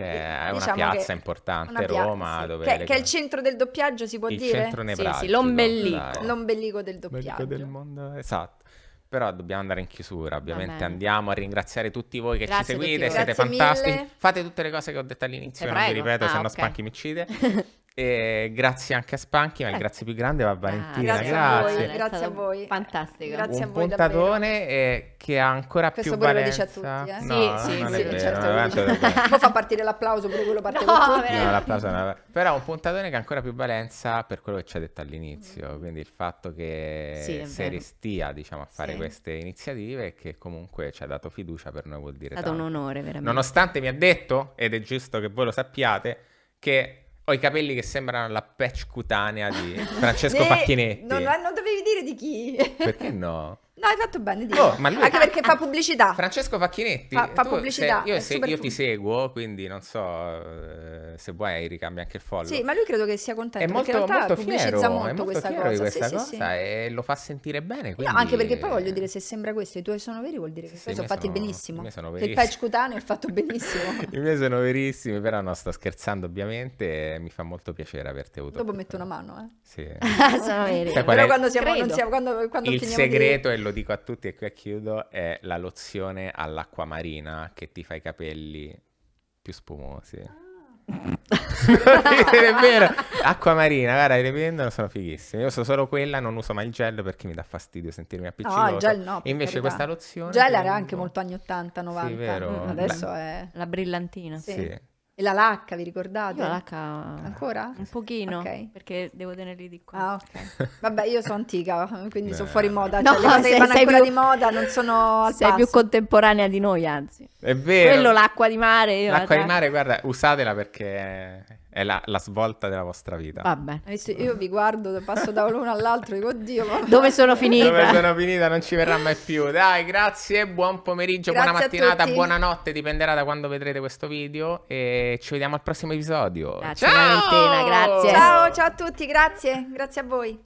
che eh, è diciamo una piazza importante una piazza, Roma. Sì. Dove che, le... che, è il centro del doppiaggio, si può il dire? Il centro nevralgico. Sì, sì, l'ombelico. l'ombelico del doppiaggio. Del mondo, esatto. Però dobbiamo andare in chiusura, ovviamente Amen. andiamo a ringraziare tutti voi che Grazie ci seguite, siete Grazie fantastici. Mille. Fate tutte le cose che ho detto all'inizio, non vi ripeto, ah, se no okay. Spanchi mi uccide. E grazie anche a Spanchi, ma il eh. grazie più grande va a ah, Valentina. Ah, grazie, grazie. A voi, grazie a voi. Fantastico. Grazie un puntatone eh, che ha ancora Questo più valenza. Questo pure lo dice a tutti, eh? No, sì, sì, sì, vero, certo. Lo dice. Mo fa partire l'applauso, pure quello parte no, con tutti. No, l'applauso Però un puntatone che ha ancora più valenza per quello che ci ha detto all'inizio, mm. quindi il fatto che sì, si restia diciamo, a fare sì. queste iniziative e che comunque ci ha dato fiducia per noi vuol dire È stato tanto. un onore, veramente. Nonostante mi ha detto, ed è giusto che voi lo sappiate, che ho i capelli che sembrano la patch cutanea di Francesco Facchinetti. Non, non dovevi dire di chi. Perché no? No, hai fatto bene, dillo. Oh, ma lui... Anche perché fa ah, pubblicità. Francesco Facchinetti. Fa, fa pubblicità. Cioè, io, se, io ti seguo, quindi non so eh, se vuoi ricambia anche il follow. Sì, ma lui credo che sia contento. È molto, molto fiero, molto, molto questa fiero di questa sì, cosa sì, sì. e lo fa sentire bene. Quindi... No, anche perché poi voglio dire, se sembra questo, i tuoi sono veri vuol dire che sì, sono fatti sono, benissimo. Sono il patch cutaneo è fatto benissimo. I miei sono verissimi, però no, sto scherzando ovviamente. Mi fa molto piacere averti avuto. Dopo metto una mano, eh. Sì. sono veri. Cioè, però quando, siamo, il segreto è lo lo dico a tutti e qui chiudo, è la lozione all'acqua marina che ti fa i capelli più spumosi. Ah. è vero, acqua marina, guarda, le vendono, sono fighissime. Io uso solo quella, non uso mai il gel perché mi dà fastidio sentirmi appiccicoso. No, gel no. invece questa lozione... Gel era anche molto anni 80, 90. Sì, vero. Mm, adesso la... è... La brillantina. Sì. sì. E la lacca, vi ricordate? Io la lacca... Ancora? Un pochino, okay. perché devo tenerli di qua. Ah, ok. Vabbè, io sono antica, quindi sono fuori moda. No, cioè, no, le sei, sei ancora più... di moda, non sono al Sei passo. più contemporanea di noi, anzi. È vero. Quello, l'acqua di mare. L'acqua di mare, guarda, usatela perché è la, la, svolta della vostra vita. Vabbè. Io vi guardo, passo da uno all'altro, dico, oddio, ma... Dove sono finita? Dove sono finita? Non ci verrà mai più. Dai, grazie, buon pomeriggio, grazie buona mattinata, buonanotte, dipenderà da quando vedrete questo video. E ci vediamo al prossimo episodio. Ah, ciao! Ciao! grazie. Ciao, ciao a tutti, grazie. Grazie a voi.